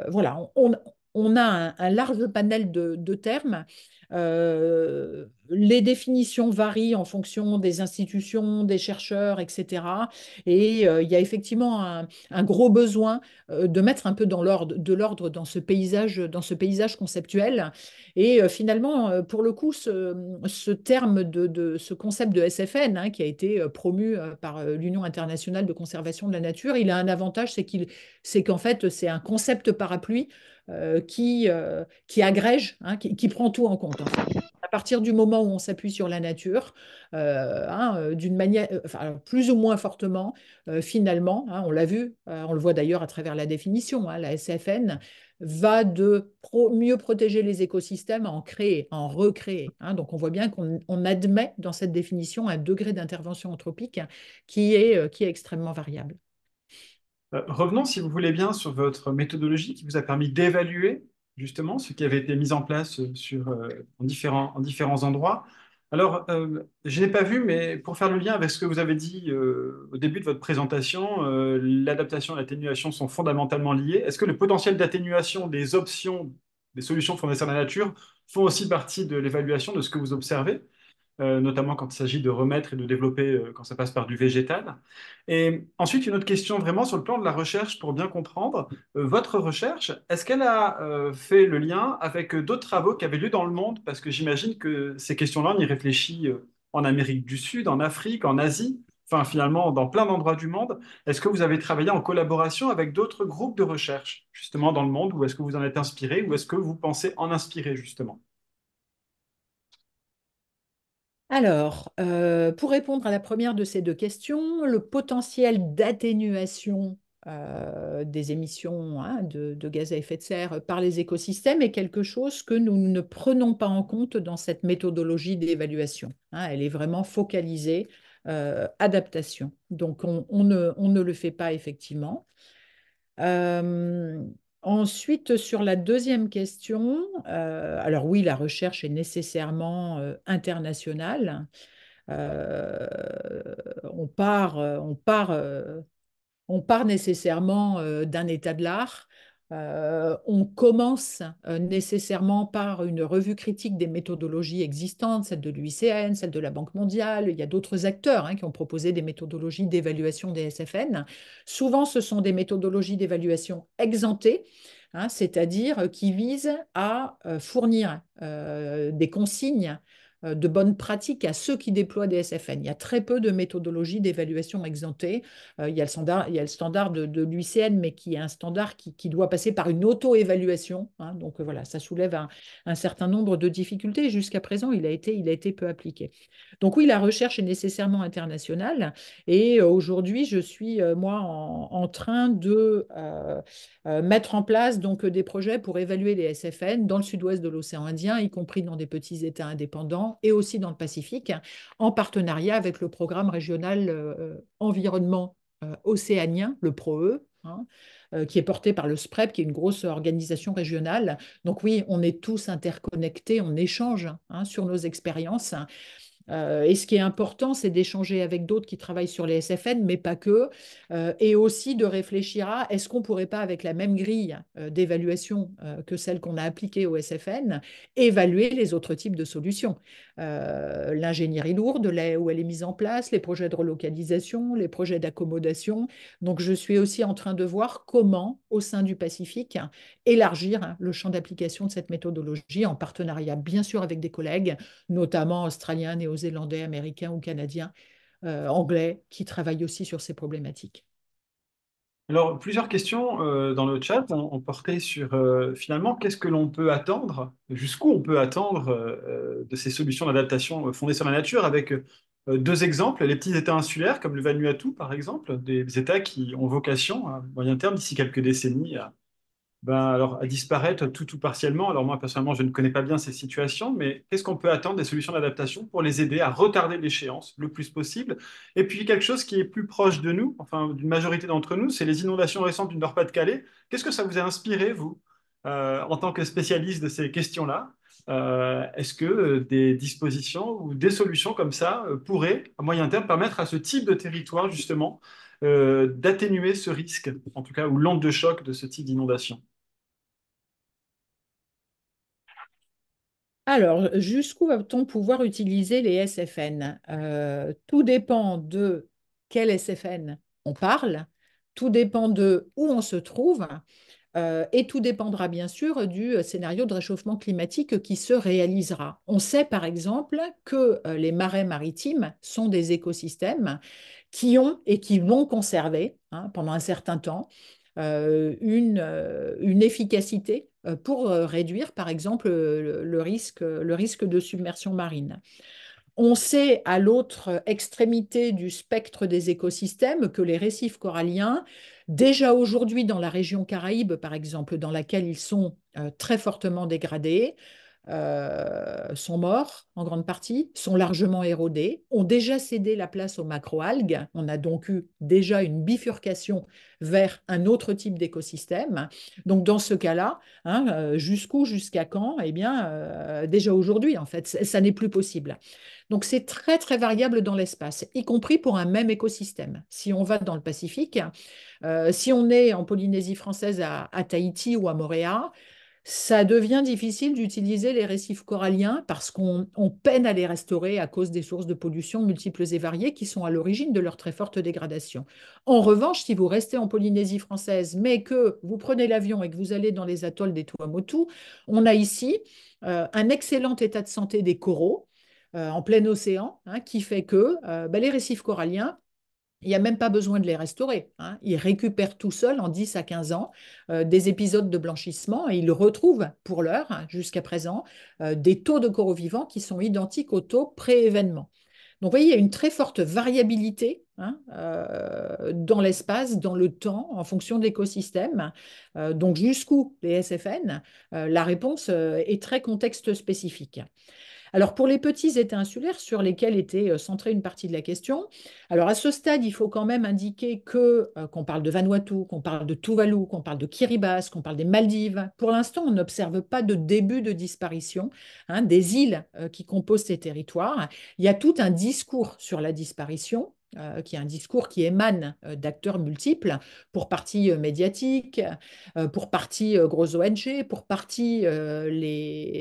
voilà, on, on a un, large panel de, termes. Euh, les définitions varient en fonction des institutions, des chercheurs, etc. Et euh, il y a effectivement un, gros besoin euh, de mettre un peu dans l'ordre, de l'ordre dans ce paysage, dans ce paysage conceptuel. Et finalement, pour le coup, ce, terme de, ce concept de SFN hein, qui a été promu par l'Union internationale de conservation de la nature, il a un avantage, c'est qu'il, c'est qu'en fait, c'est un concept parapluie euh, qui, euh, qui agrège, hein, qui, prend tout en compte. À partir du moment où on s'appuie sur la nature, euh, hein, d'une manière, plus ou moins fortement, finalement, hein, on l'a vu, on le voit d'ailleurs à travers la définition, la SFN, va de mieux protéger les écosystèmes à en créer, en recréer. Donc on voit bien qu'on admet dans cette définition un degré d'intervention anthropique qui est, qui est extrêmement variable. Euh, revenons, si vous voulez bien, sur votre méthodologie qui vous a permis d'évaluer justement ce qui avait été mis en place euh, sur, euh, en, différents, endroits. Alors, je n'ai pas vu, mais pour faire le lien avec ce que vous avez dit au début de votre présentation, l'adaptation et l'atténuation sont fondamentalement liées. Est-ce que le potentiel d'atténuation des options, des solutions fondées sur la nature, font aussi partie de l'évaluation de ce que vous observez euh, notamment quand il s'agit de remettre et de développer euh, quand ça passe par du végétal. Et ensuite, une autre question vraiment sur le plan de la recherche pour bien comprendre. Euh, votre recherche, est-ce qu'elle a fait le lien avec d'autres travaux qui avaient lieu dans le monde Parce que j'imagine que ces questions-là, on y réfléchit en Amérique du Sud, en Afrique, en Asie, enfin finalement dans plein d'endroits du monde. Est-ce que vous avez travaillé en collaboration avec d'autres groupes de recherche justement dans le monde ou est-ce que vous en êtes inspiré ou est-ce que vous pensez en inspirer justement alors, euh, pour répondre à la première de ces deux questions, le potentiel d'atténuation euh, des émissions hein, de, gaz à effet de serre par les écosystèmes est quelque chose que nous ne prenons pas en compte dans cette méthodologie d'évaluation. Hein. elle est vraiment focalisée euh, adaptation. Donc, on, ne, le fait pas effectivement. Ensuite, sur la deuxième question, euh, alors oui, la recherche est nécessairement euh, internationale. Euh, on part, on part nécessairement d'un état de l'art. Euh, on commence euh, nécessairement par une revue critique des méthodologies existantes, celle de l'UICN, celle de la Banque mondiale. Il y a d'autres acteurs hein, qui ont proposé des méthodologies d'évaluation des SFN. Souvent, ce sont des méthodologies d'évaluation exemptées, hein, c'est-à-dire qui visent à euh, fournir des consignes euh, de bonnes pratiques à ceux qui déploient des SFN. Il y a très peu de méthodologies d'évaluation exemptées. Euh, il, y a le standard, il y a le standard de, l'UCN, l'UICN, mais qui est un standard qui, doit passer par une auto-évaluation. Hein. donc euh, voilà, ça soulève un, certain nombre de difficultés. Jusqu'à présent, il a, été, il a été peu appliqué. Donc oui, la recherche est nécessairement internationale. Et aujourd'hui, je suis, moi, en, train de mettre en place donc, des projets pour évaluer les SFN dans le sud-ouest de l'océan Indien, y compris dans des petits États indépendants et aussi dans le Pacifique, en partenariat avec le programme régional euh, environnement euh, océanien, le PROE, hein, euh, qui est porté par le SPREP, e qui est une grosse organisation régionale. Donc oui, on est tous interconnectés, on échange hein, sur nos expériences. Euh, et ce qui est important, c'est d'échanger avec d'autres qui travaillent sur les SFN, mais pas que, euh, et aussi de réfléchir à est-ce qu'on pourrait pas, avec la même grille euh, d'évaluation que celle qu'on a appliquée au SFN, évaluer les autres types de solutions L'ingénierie lourde, là où elle est mise en place, les projets de relocalisation, les projets d'accommodation. Donc, je suis aussi en train de voir comment, au sein du Pacifique, élargir le champ d'application de cette méthodologie en partenariat, bien sûr, avec des collègues, notamment australiens, néo zélandais américains ou canadiens, euh, anglais, qui travaillent aussi sur ces problématiques. Alors, plusieurs questions euh, dans le chat ont, porté sur euh, finalement qu'est-ce que l'on peut attendre, jusqu'où on peut attendre de ces solutions d'adaptation fondées sur la nature, avec deux exemples, les petits États insulaires comme le Vanuatu par exemple, des États qui ont vocation à moyen terme d'ici quelques décennies à, ben, alors, à disparaître tout ou partiellement. Alors moi, personnellement, je ne connais pas bien ces situations, mais qu'est-ce qu'on peut attendre des solutions d'adaptation pour les aider à retarder l'échéance le plus possible Et puis, quelque chose qui est plus proche de nous, enfin d'une majorité d'entre nous, c'est les inondations récentes du Nord-Pas-de-Calais. Qu'est-ce que ça vous a inspiré, vous, euh, en tant que spécialiste de ces questions-là euh, Est-ce que euh, des dispositions ou des solutions comme ça pourraient, à moyen terme, permettre à ce type de territoire, justement, euh, d'atténuer ce risque, en tout cas, ou l'onde de choc de ce type d'inondation Alors, jusqu'où va-t-on pouvoir utiliser les SFN euh, Tout dépend de quel SFN on parle, tout dépend de où on se trouve. Euh, et tout dépendra bien sûr du euh, scénario de réchauffement climatique qui se réalisera. On sait par exemple que euh, les marais maritimes sont des écosystèmes qui ont et qui vont conserver hein, pendant un certain temps une, efficacité pour réduire par exemple le risque, de submersion marine. On sait à l'autre extrémité du spectre des écosystèmes que les récifs coralliens Déjà aujourd'hui, dans la région Caraïbe, par exemple, dans laquelle ils sont euh, très fortement dégradés, euh, sont morts en grande partie, sont largement érodés, ont déjà cédé la place aux macroalgues. On a donc eu déjà une bifurcation vers un autre type d'écosystème. Donc dans ce cas-là, hein, euh, jusqu'où, jusqu'à quand Eh bien, euh, déjà aujourd'hui, en fait, ça, n'est plus possible. Donc c'est très très variable dans l'espace, y compris pour un même écosystème. Si on va dans le Pacifique, si on est en Polynésie française à, à Tahiti ou à Moréa, ça devient difficile d'utiliser les récifs coralliens parce qu'on peine à les restaurer à cause des sources de pollution multiples et variées qui sont à l'origine de leur très forte dégradation. En revanche, si vous restez en Polynésie française, mais que vous prenez l'avion et que vous allez dans les atolls des Tuamotu, on a ici euh, un excellent état de santé des coraux euh, en plein océan, hein, qui fait que euh, ben, les récifs coralliens il n'y a même pas besoin de les restaurer. Hein. Ils récupèrent tout seuls en 10 à 15 ans euh, des épisodes de blanchissement et ils retrouvent pour l'heure, hein, jusqu'à présent, euh, des taux de coraux vivants qui sont identiques aux taux pré-événement. Donc, vous voyez, il y a une très forte variabilité hein, euh, dans l'espace, dans le temps, en fonction de l'écosystème. donc, jusqu'où les SFN La réponse est très contexte spécifique. Alors pour les petits états insulaires sur lesquels était euh, centrée une partie de la question, alors à ce stade, il faut quand même indiquer que euh, qu'on parle de Vanuatu, qu'on parle de Tuvalu, qu'on parle de Kiribati, qu'on parle des Maldives. Pour l'instant, on n'observe pas de début de disparition hein, des îles euh, qui composent ces territoires. Il y a tout un discours sur la disparition euh, qui est un discours qui émane euh, d'acteurs multiples, pour partie euh, médiatique, pour partie gros ONG, pour partie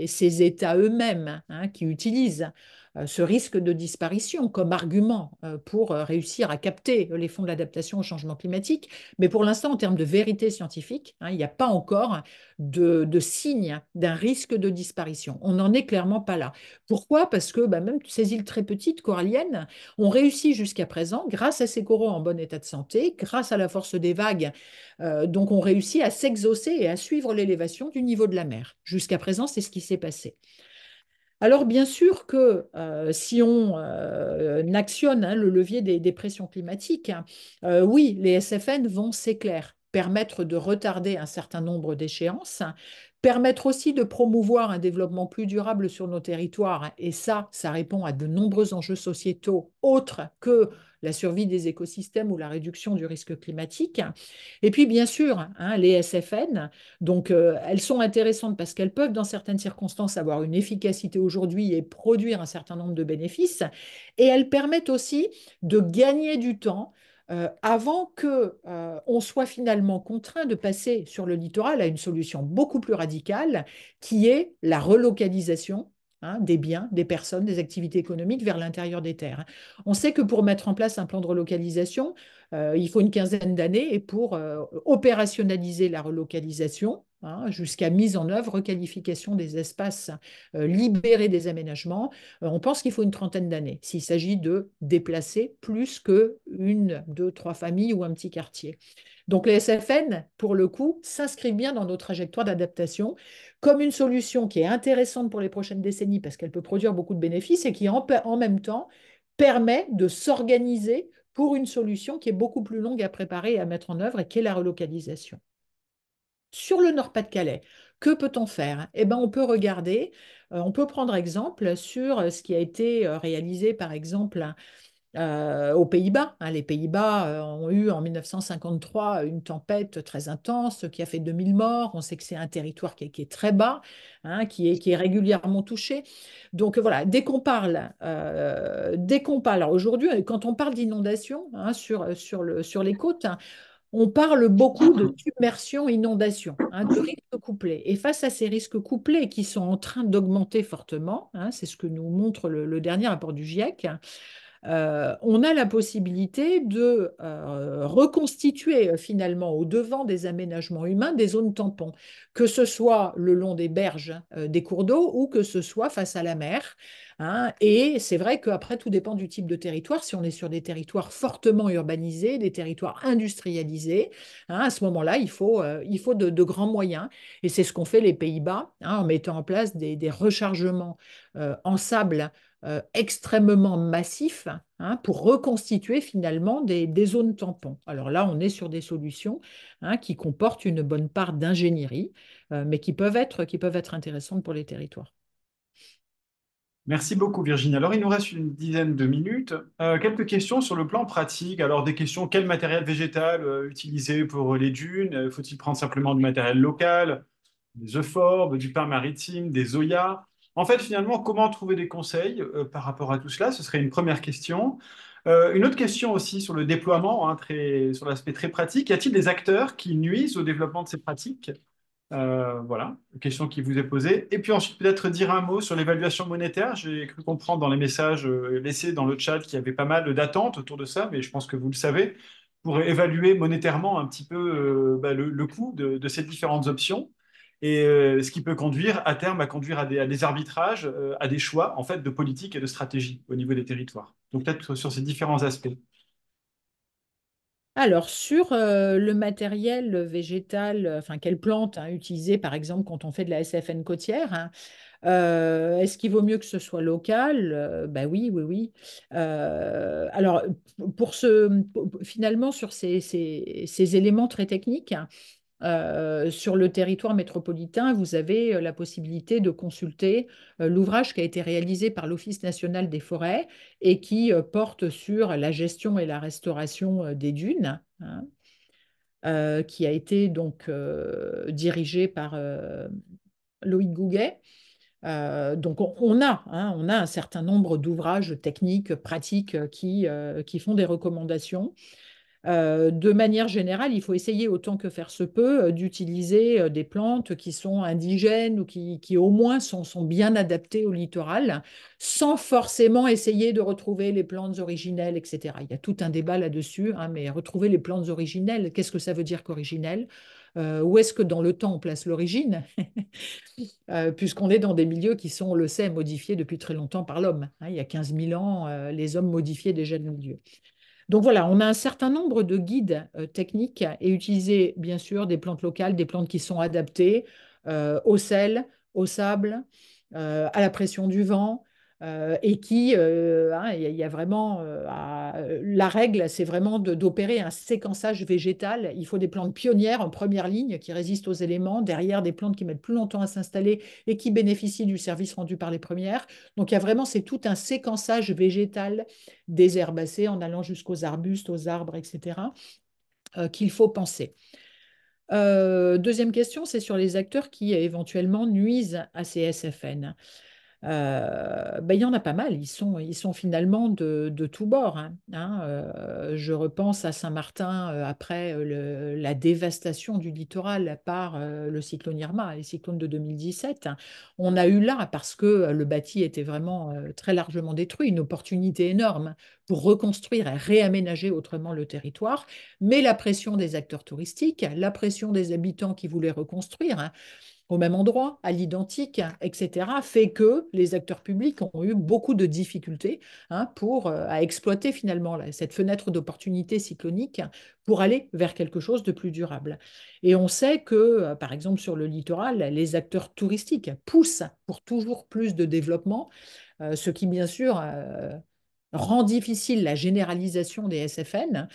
ces États eux-mêmes hein, qui utilisent euh, ce risque de disparition comme argument euh, pour euh, réussir à capter les fonds de l'adaptation au changement climatique. Mais pour l'instant, en termes de vérité scientifique, hein, il n'y a pas encore de, signe d'un risque de disparition. On n'en est clairement pas là. Pourquoi Parce que bah, même ces îles très petites, coralliennes, ont réussi jusqu'à présent, grâce à ces coraux en bon état de santé, grâce à la force des vagues, donc ont réussi à s'exaucer et à suivre l'élévation du niveau de la mer. Jusqu'à présent, c'est ce qui s'est passé. Alors bien sûr que euh, si on euh, actionne hein, le levier des, pressions climatiques, hein, euh, oui, les SFN vont, c'est permettre de retarder un certain nombre d'échéances, permettre aussi de promouvoir un développement plus durable sur nos territoires. Hein, et ça, ça répond à de nombreux enjeux sociétaux autres que la survie des écosystèmes ou la réduction du risque climatique. Et puis, bien sûr, hein, les SFN, donc euh, elles sont intéressantes parce qu'elles peuvent, dans certaines circonstances, avoir une efficacité aujourd'hui et produire un certain nombre de bénéfices. Et elles permettent aussi de gagner du temps. Euh, avant que euh, on soit finalement contraint de passer sur le littoral à une solution beaucoup plus radicale qui est la relocalisation Hein, des biens, des personnes, des activités économiques vers l'intérieur des terres. Hein. On sait que pour mettre en place un plan de relocalisation, euh, il faut une quinzaine d'années et pour euh, opérationnaliser la relocalisation, Hein, jusqu'à mise en œuvre, requalification des espaces, euh, libérés des aménagements. Euh, on pense qu'il faut une trentaine d'années s'il s'agit de déplacer plus que une, deux, trois familles ou un petit quartier. Donc les SFN, pour le coup, s'inscrivent bien dans nos trajectoires d'adaptation comme une solution qui est intéressante pour les prochaines décennies parce qu'elle peut produire beaucoup de bénéfices et qui en même temps permet de s'organiser pour une solution qui est beaucoup plus longue à préparer et à mettre en œuvre et qui est la relocalisation sur le Nord-Pas-de-Calais. Que peut-on faire Eh ben, on peut regarder, euh, on peut prendre exemple sur euh, ce qui a été euh, réalisé, par exemple, aux Pays-Bas. Hein. les Pays-Bas ont eu en 1953 une tempête très intense qui a fait 2000 morts. On sait que c'est un territoire qui est, très bas, hein, qui, est, régulièrement touché. Donc voilà, dès qu'on parle, dès qu'on parle, aujourd'hui, quand on parle d'inondation hein, sur, sur les côtes, on parle beaucoup de submersion, inondation, hein, de risques couplés. Et face à ces risques couplés qui sont en train d'augmenter fortement, hein, c'est ce que nous montre le, le dernier rapport du GIEC, hein, euh, on a la possibilité de euh, reconstituer euh, finalement au devant des aménagements humains des zones tampons, que ce soit le long des berges des cours d'eau ou que ce soit face à la mer. Hein. Et c'est vrai qu'après, tout dépend du type de territoire. Si on est sur des territoires fortement urbanisés, des territoires industrialisés, hein, à ce moment-là, il faut, il faut de, grands moyens. Et c'est ce qu'ont fait les Pays-Bas hein, en mettant en place des, des rechargements en sable euh, extrêmement massif hein, pour reconstituer finalement des, zones tampons. Alors là, on est sur des solutions hein, qui comportent une bonne part d'ingénierie, euh, mais qui peuvent, être, qui peuvent être intéressantes pour les territoires. Merci beaucoup Virginie. Alors il nous reste une dizaine de minutes. Euh, quelques questions sur le plan pratique. Alors des questions, quel matériel végétal utiliser pour les dunes Faut-il prendre simplement du matériel local Des euphorbes, du pain maritime, des zoyas en fait, finalement, comment trouver des conseils euh, par rapport à tout cela Ce serait une première question. Euh, une autre question aussi sur le déploiement, hein, sur l'aspect très pratique. Y a-t-il des acteurs qui nuisent au développement de ces pratiques euh, Voilà, question qui vous est posée. Et puis ensuite, peut-être dire un mot sur l'évaluation monétaire. J'ai cru comprendre dans les messages laissés dans le chat qu'il y avait pas mal d'attentes autour de ça, mais je pense que vous le savez, pour évaluer monétairement un petit peu bah, le, coût de ces différentes options et euh, ce qui peut conduire à terme à conduire à des, arbitrages, euh, à des choix en fait de politique et de stratégie au niveau des territoires. Donc peut-être sur ces différents aspects. Alors, sur euh, le matériel végétal, enfin, quelles plantes hein, utiliser, par exemple, quand on fait de la SFN côtière, hein, est-ce qu'il vaut mieux que ce soit local Ben oui, oui, oui. alors, pour ce, finalement, sur ces, ces éléments très techniques, hein, euh, sur le territoire métropolitain, vous avez euh, la possibilité de consulter euh, l'ouvrage qui a été réalisé par l'Office national des forêts et qui porte sur la gestion et la restauration des dunes, hein, qui a été donc dirigé par Loïc Gouguet. donc on, a, hein, on a un certain nombre d'ouvrages techniques, pratiques qui font des recommandations. Euh, de manière générale, il faut essayer autant que faire se peut euh, d'utiliser euh, des plantes qui sont indigènes ou qui, au moins sont, bien adaptées au littoral, sans forcément essayer de retrouver les plantes originelles, etc. Il y a tout un débat là-dessus, hein, mais retrouver les plantes originelles, qu'est-ce que ça veut dire qu'originelles où est-ce que dans le temps on place l'origine, [laughs] puisqu'on est dans des milieux qui sont, on le sait, modifiés depuis très longtemps par l'homme. Hein. il y a 15 000 ans, les hommes modifiaient déjà le milieu. Donc voilà, on a un certain nombre de guides euh, techniques et utiliser bien sûr des plantes locales, des plantes qui sont adaptées euh, au sel, au sable, euh, à la pression du vent, euh, et qui, euh, hein, il y, a vraiment, euh, la règle, c'est vraiment d'opérer un séquençage végétal. Il faut des plantes pionnières en première ligne qui résistent aux éléments, derrière des plantes qui mettent plus longtemps à s'installer et qui bénéficient du service rendu par les premières. Donc il y a vraiment, c'est tout un séquençage végétal des herbacées en allant jusqu'aux arbustes, aux arbres, etc., qu'il faut penser. deuxième question, c'est sur les acteurs qui éventuellement nuisent à ces SFN ben, il y en a pas mal. Ils sont, ils sont finalement de, de tous bords. Hein, hein. Euh, je repense à Saint-Martin euh, après la dévastation du littoral par le cyclone Irma, les cyclones de 2017. Hein. On a eu là, parce que le bâti était vraiment très largement détruit, une opportunité énorme pour reconstruire et réaménager autrement le territoire, mais la pression des acteurs touristiques, la pression des habitants qui voulaient reconstruire, au même endroit, à l'identique, etc., fait que les acteurs publics ont eu beaucoup de difficultés hein, pour, euh, à exploiter finalement cette fenêtre d'opportunité cyclonique pour aller vers quelque chose de plus durable. Et on sait que, euh, par exemple, sur le littoral, les acteurs touristiques poussent pour toujours plus de développement, euh, ce qui, bien sûr, rend difficile la généralisation des SFN.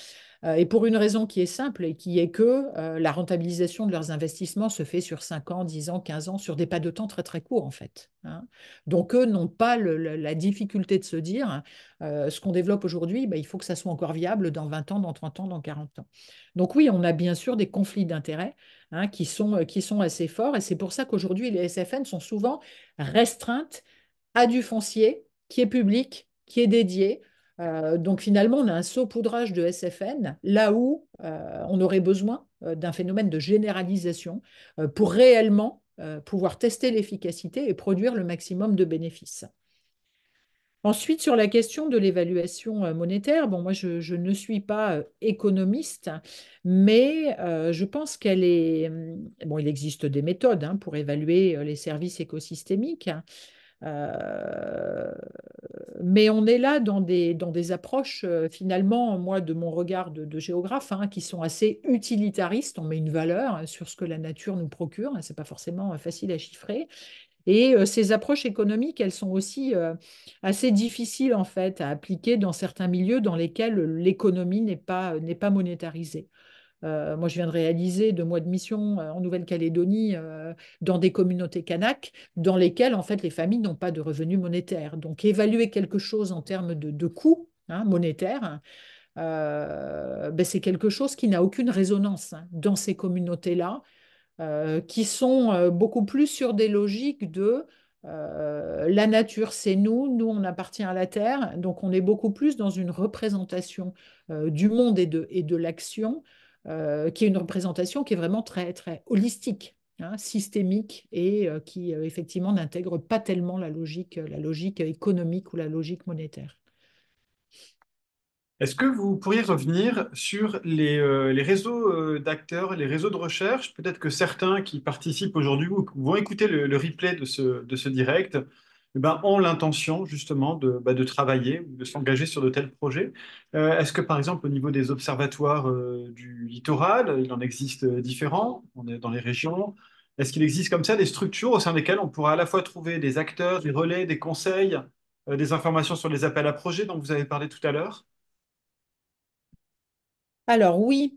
Euh, et pour une raison qui est simple et qui est que euh, la rentabilisation de leurs investissements se fait sur 5 ans, 10 ans, 15 ans, sur des pas de temps très très courts en fait. Hein. Donc eux n'ont pas la difficulté de se dire euh, ce qu'on développe aujourd'hui, bah, il faut que ça soit encore viable dans 20 ans, dans 30 ans, dans 40 ans. Donc oui, on a bien sûr des conflits d'intérêts hein, qui sont assez forts et c'est pour ça qu'aujourd'hui les SFN sont souvent restreintes à du foncier qui est public, qui est dédié, euh, donc finalement, on a un saupoudrage de SFN là où euh, on aurait besoin euh, d'un phénomène de généralisation pour réellement pouvoir tester l'efficacité et produire le maximum de bénéfices. Ensuite, sur la question de l'évaluation monétaire, bon, moi, je, ne suis pas économiste, mais je pense qu'elle est... Hum, il existe des méthodes hein, pour évaluer les services écosystémiques. Hein. Euh, mais on est là dans des, dans des approches, euh, finalement, moi, de mon regard de, géographe, hein, qui sont assez utilitaristes. On met une valeur hein, sur ce que la nature nous procure. Hein, ce n'est pas forcément euh, facile à chiffrer. Et ces approches économiques, elles sont aussi assez difficiles en fait à appliquer dans certains milieux dans lesquels l'économie n'est pas, n'est pas monétarisée. Euh, moi, je viens de réaliser deux mois de mission euh, en Nouvelle-Calédonie euh, dans des communautés kanak, dans lesquelles, en fait, les familles n'ont pas de revenus monétaires. Donc, évaluer quelque chose en termes de, coûts hein, monétaires, ben, c'est quelque chose qui n'a aucune résonance hein, dans ces communautés-là, qui sont beaucoup plus sur des logiques de la nature, c'est nous, nous, on appartient à la Terre, donc on est beaucoup plus dans une représentation du monde et de, et de l'action euh, qui est une représentation qui est vraiment très, très holistique, hein, systémique et euh, qui euh, effectivement n'intègre pas tellement la logique, la logique économique ou la logique monétaire. Est-ce que vous pourriez revenir sur les, réseaux d'acteurs, les réseaux de recherche Peut-être que certains qui participent aujourd'hui vont écouter le, le replay de ce direct eh ben, ont l'intention justement de, bah, de travailler de s'engager sur de tels projets. Euh, est-ce que par exemple au niveau des observatoires euh, du littoral, euh, il en existe différents, on est dans les régions Est-ce qu'il existe comme ça des structures au sein desquelles on pourra à la fois trouver des acteurs, des relais, des conseils, des informations sur les appels à projets dont vous avez parlé tout à l'heure alors oui,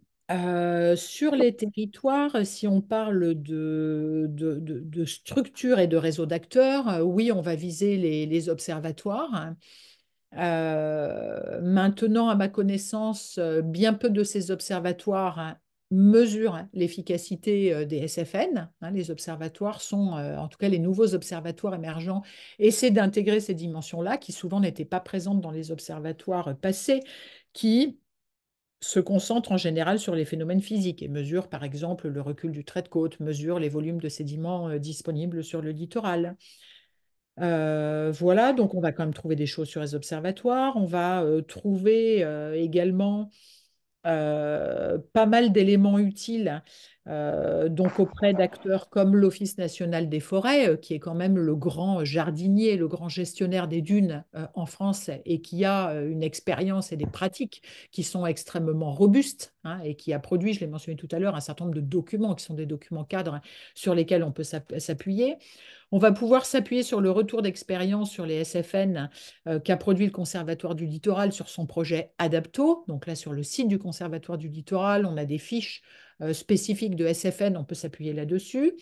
sur les territoires, si on parle de, de, structure et de réseau d'acteurs, oui, on va viser les, observatoires. maintenant, à ma connaissance, bien peu de ces observatoires mesurent l'efficacité des SFN. Hein, les observatoires sont, en tout cas les nouveaux observatoires émergents, essaient d'intégrer ces dimensions-là qui souvent n'étaient pas présentes dans les observatoires passés, qui se concentre en général sur les phénomènes physiques et mesure par exemple le recul du trait de côte, mesure les volumes de sédiments euh, disponibles sur le littoral. Euh, voilà, donc on va quand même trouver des choses sur les observatoires, on va euh, trouver également pas mal d'éléments utiles euh, donc auprès d'acteurs comme l'Office national des forêts, euh, qui est quand même le grand jardinier, le grand gestionnaire des dunes euh, en France et qui a une expérience et des pratiques qui sont extrêmement robustes hein, et qui a produit, je l'ai mentionné tout à l'heure, un certain nombre de documents qui sont des documents cadres sur lesquels on peut s'appuyer. On va pouvoir s'appuyer sur le retour d'expérience sur les SFN qu'a produit le Conservatoire du Littoral sur son projet Adapto. Donc là, sur le site du Conservatoire du Littoral, on a des fiches euh, spécifiques de SFN, on peut s'appuyer là-dessus.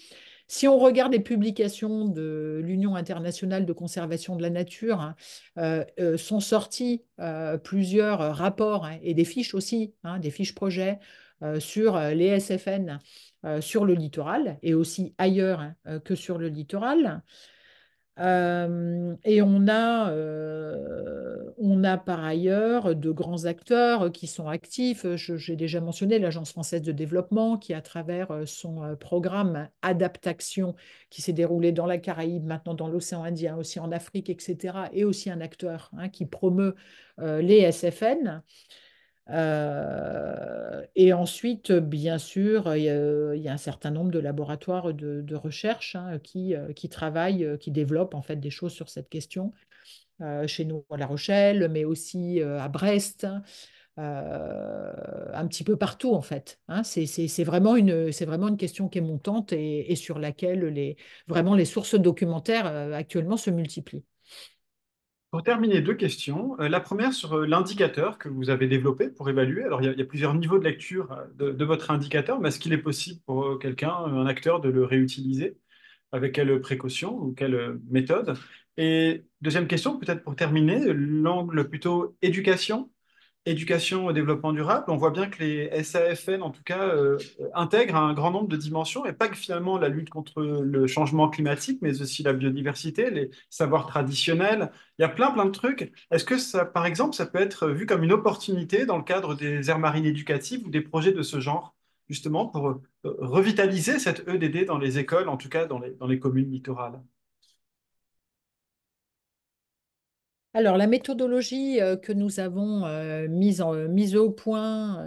Si on regarde les publications de l'Union internationale de conservation de la nature, hein, euh, euh, sont sortis plusieurs rapports hein, et des fiches aussi, hein, des fiches projets sur les SFN sur le littoral et aussi ailleurs que sur le littoral et on a, on a par ailleurs de grands acteurs qui sont actifs. J'ai déjà mentionné l'Agence française de développement qui, à travers son programme Adaptation qui s'est déroulé dans la Caraïbe, maintenant dans l'océan Indien, aussi en Afrique, etc., est aussi un acteur hein, qui promeut les SFN. Euh, et ensuite, bien sûr, il y, a un certain nombre de laboratoires de, recherche hein, qui, euh, qui, travaillent, euh, qui développent en fait des choses sur cette question. chez nous à La Rochelle, mais aussi à Brest. Hein, un petit peu partout en fait. Hein. c'est vraiment, une, vraiment une question qui est montante et, sur laquelle les, vraiment les sources documentaires actuellement se multiplient. Pour terminer, deux questions. Euh, la première sur euh, l'indicateur que vous avez développé pour évaluer. Alors, il y, a, plusieurs niveaux de lecture euh, de, de, votre indicateur, mais est-ce qu'il est possible pour quelqu'un, un acteur, de le réutiliser Avec quelle précaution ou quelle méthode Et deuxième question, peut-être pour terminer, l'angle plutôt éducation éducation au développement durable, on voit bien que les SAFN, en tout cas, euh, intègrent un grand nombre de dimensions, et pas que finalement la lutte contre le changement climatique, mais aussi la biodiversité, les savoirs traditionnels. Il y a plein, plein de trucs. Est-ce que ça, par exemple, ça peut être vu comme une opportunité dans le cadre des aires marines éducatives ou des projets de ce genre, justement, pour euh, revitaliser cette EDD dans les écoles, en tout cas dans les communes littorales Alors, la méthodologie euh, que nous avons euh, mise, euh, mise au point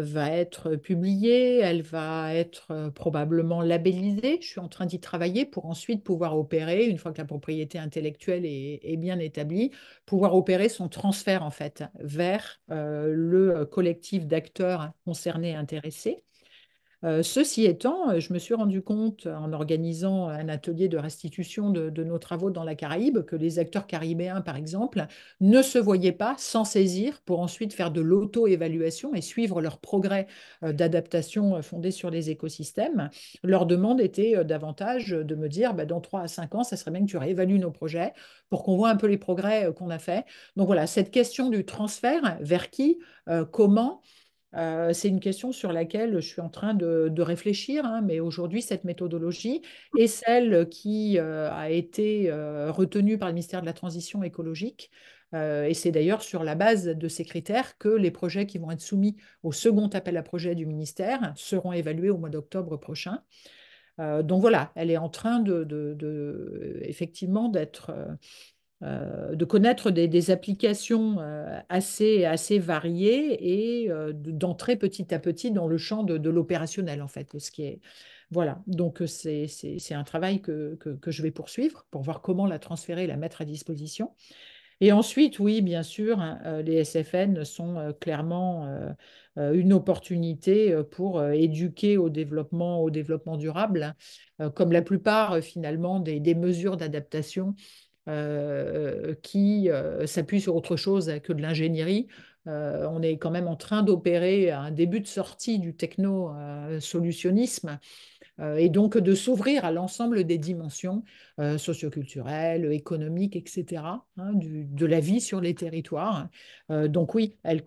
va être publiée, elle va être probablement labellisée. Je suis en train d'y travailler pour ensuite pouvoir opérer, une fois que la propriété intellectuelle est, bien établie, pouvoir opérer son transfert en fait vers le collectif d'acteurs concernés et intéressés. Euh, ceci étant, euh, je me suis rendu compte euh, en organisant un atelier de restitution de, nos travaux dans la Caraïbe que les acteurs caribéens, par exemple, ne se voyaient pas s'en saisir pour ensuite faire de l'auto-évaluation et suivre leur progrès d'adaptation fondés sur les écosystèmes. Leur demande était davantage de me dire bah, dans trois à cinq ans, ça serait bien que tu réévalues nos projets pour qu'on voit un peu les progrès qu'on a faits. Donc voilà, cette question du transfert, vers qui, comment, euh, c'est une question sur laquelle je suis en train de, réfléchir, hein, mais aujourd'hui, cette méthodologie est celle qui euh, a été euh, retenue par le ministère de la Transition écologique. et c'est d'ailleurs sur la base de ces critères que les projets qui vont être soumis au second appel à projet du ministère seront évalués au mois d'octobre prochain. donc voilà, elle est en train de, effectivement d'être euh, de connaître des, applications euh, assez, assez variées et euh, d'entrer petit à petit dans le champ de, l'opérationnel, en fait. Ce qui est, voilà, donc c'est un travail que, que, que, je vais poursuivre pour voir comment la transférer et la mettre à disposition. Et ensuite, oui, bien sûr, hein, les SFN sont clairement une opportunité pour éduquer au développement, au développement durable, hein, comme la plupart finalement des, des mesures d'adaptation euh, qui euh, s'appuie sur autre chose que de l'ingénierie. Euh, on est quand même en train d'opérer un début de sortie du techno-solutionnisme euh, et donc de s'ouvrir à l'ensemble des dimensions euh, socioculturelles, économiques, etc., hein, de la vie sur les territoires. Euh, donc oui, elle,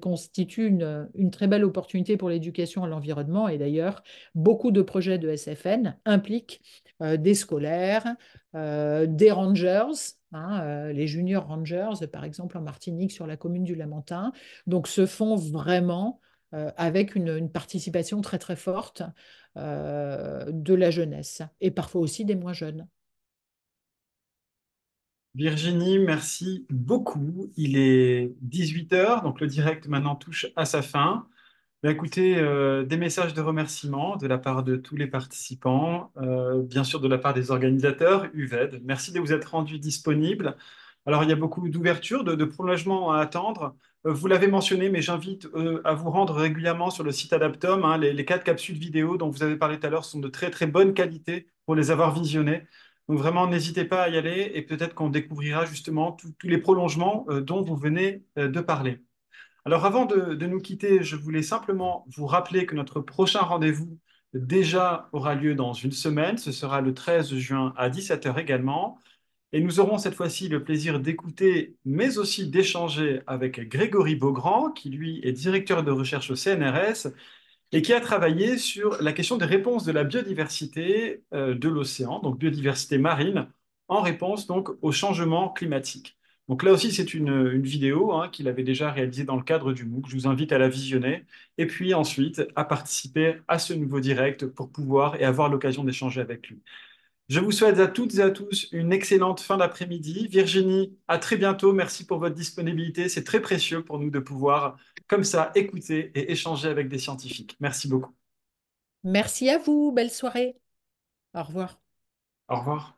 constitue une, très belle opportunité pour l'éducation à l'environnement, et d'ailleurs, beaucoup de projets de SFN impliquent des scolaires, des rangers, hein, les junior rangers, par exemple en Martinique, sur la commune du Lamentin. Donc, se font vraiment euh, avec une, participation très très forte euh, de la jeunesse et parfois aussi des moins jeunes. Virginie, merci beaucoup. Il est 18h, donc le direct maintenant touche à sa fin. Bah, écoutez, euh, des messages de remerciements de la part de tous les participants, bien sûr de la part des organisateurs, UVED. Merci de vous être rendu disponible. Alors, il y a beaucoup d'ouvertures, de, de à attendre. Euh, vous l'avez mentionné, mais j'invite euh, à vous rendre régulièrement sur le site Adaptum. Hein. les, quatre capsules vidéo dont vous avez parlé tout à l'heure sont de très très bonne qualité pour les avoir visionnées. Donc vraiment, n'hésitez pas à y aller et peut-être qu'on découvrira justement tous les prolongements euh, dont vous venez de parler. Alors avant de, de, nous quitter, je voulais simplement vous rappeler que notre prochain rendez-vous déjà aura lieu dans une semaine. Ce sera le 13 juin à 17h également. Et nous aurons cette fois-ci le plaisir d'écouter, mais aussi d'échanger avec Grégory Beaugrand, qui lui est directeur de recherche au CNRS et qui a travaillé sur la question des réponses de la biodiversité euh, de l'océan, donc biodiversité marine, en réponse donc au changement climatique. Donc là aussi, c'est une, vidéo hein, qu'il avait déjà réalisée dans le cadre du MOOC. Je vous invite à la visionner et puis ensuite à participer à ce nouveau direct pour pouvoir et avoir l'occasion d'échanger avec lui. Je vous souhaite à toutes et à tous une excellente fin d'après-midi. Virginie, à très bientôt. Merci pour votre disponibilité. C'est très précieux pour nous de pouvoir, comme ça, écouter et échanger avec des scientifiques. Merci beaucoup. Merci à vous. Belle soirée. Au revoir. Au revoir.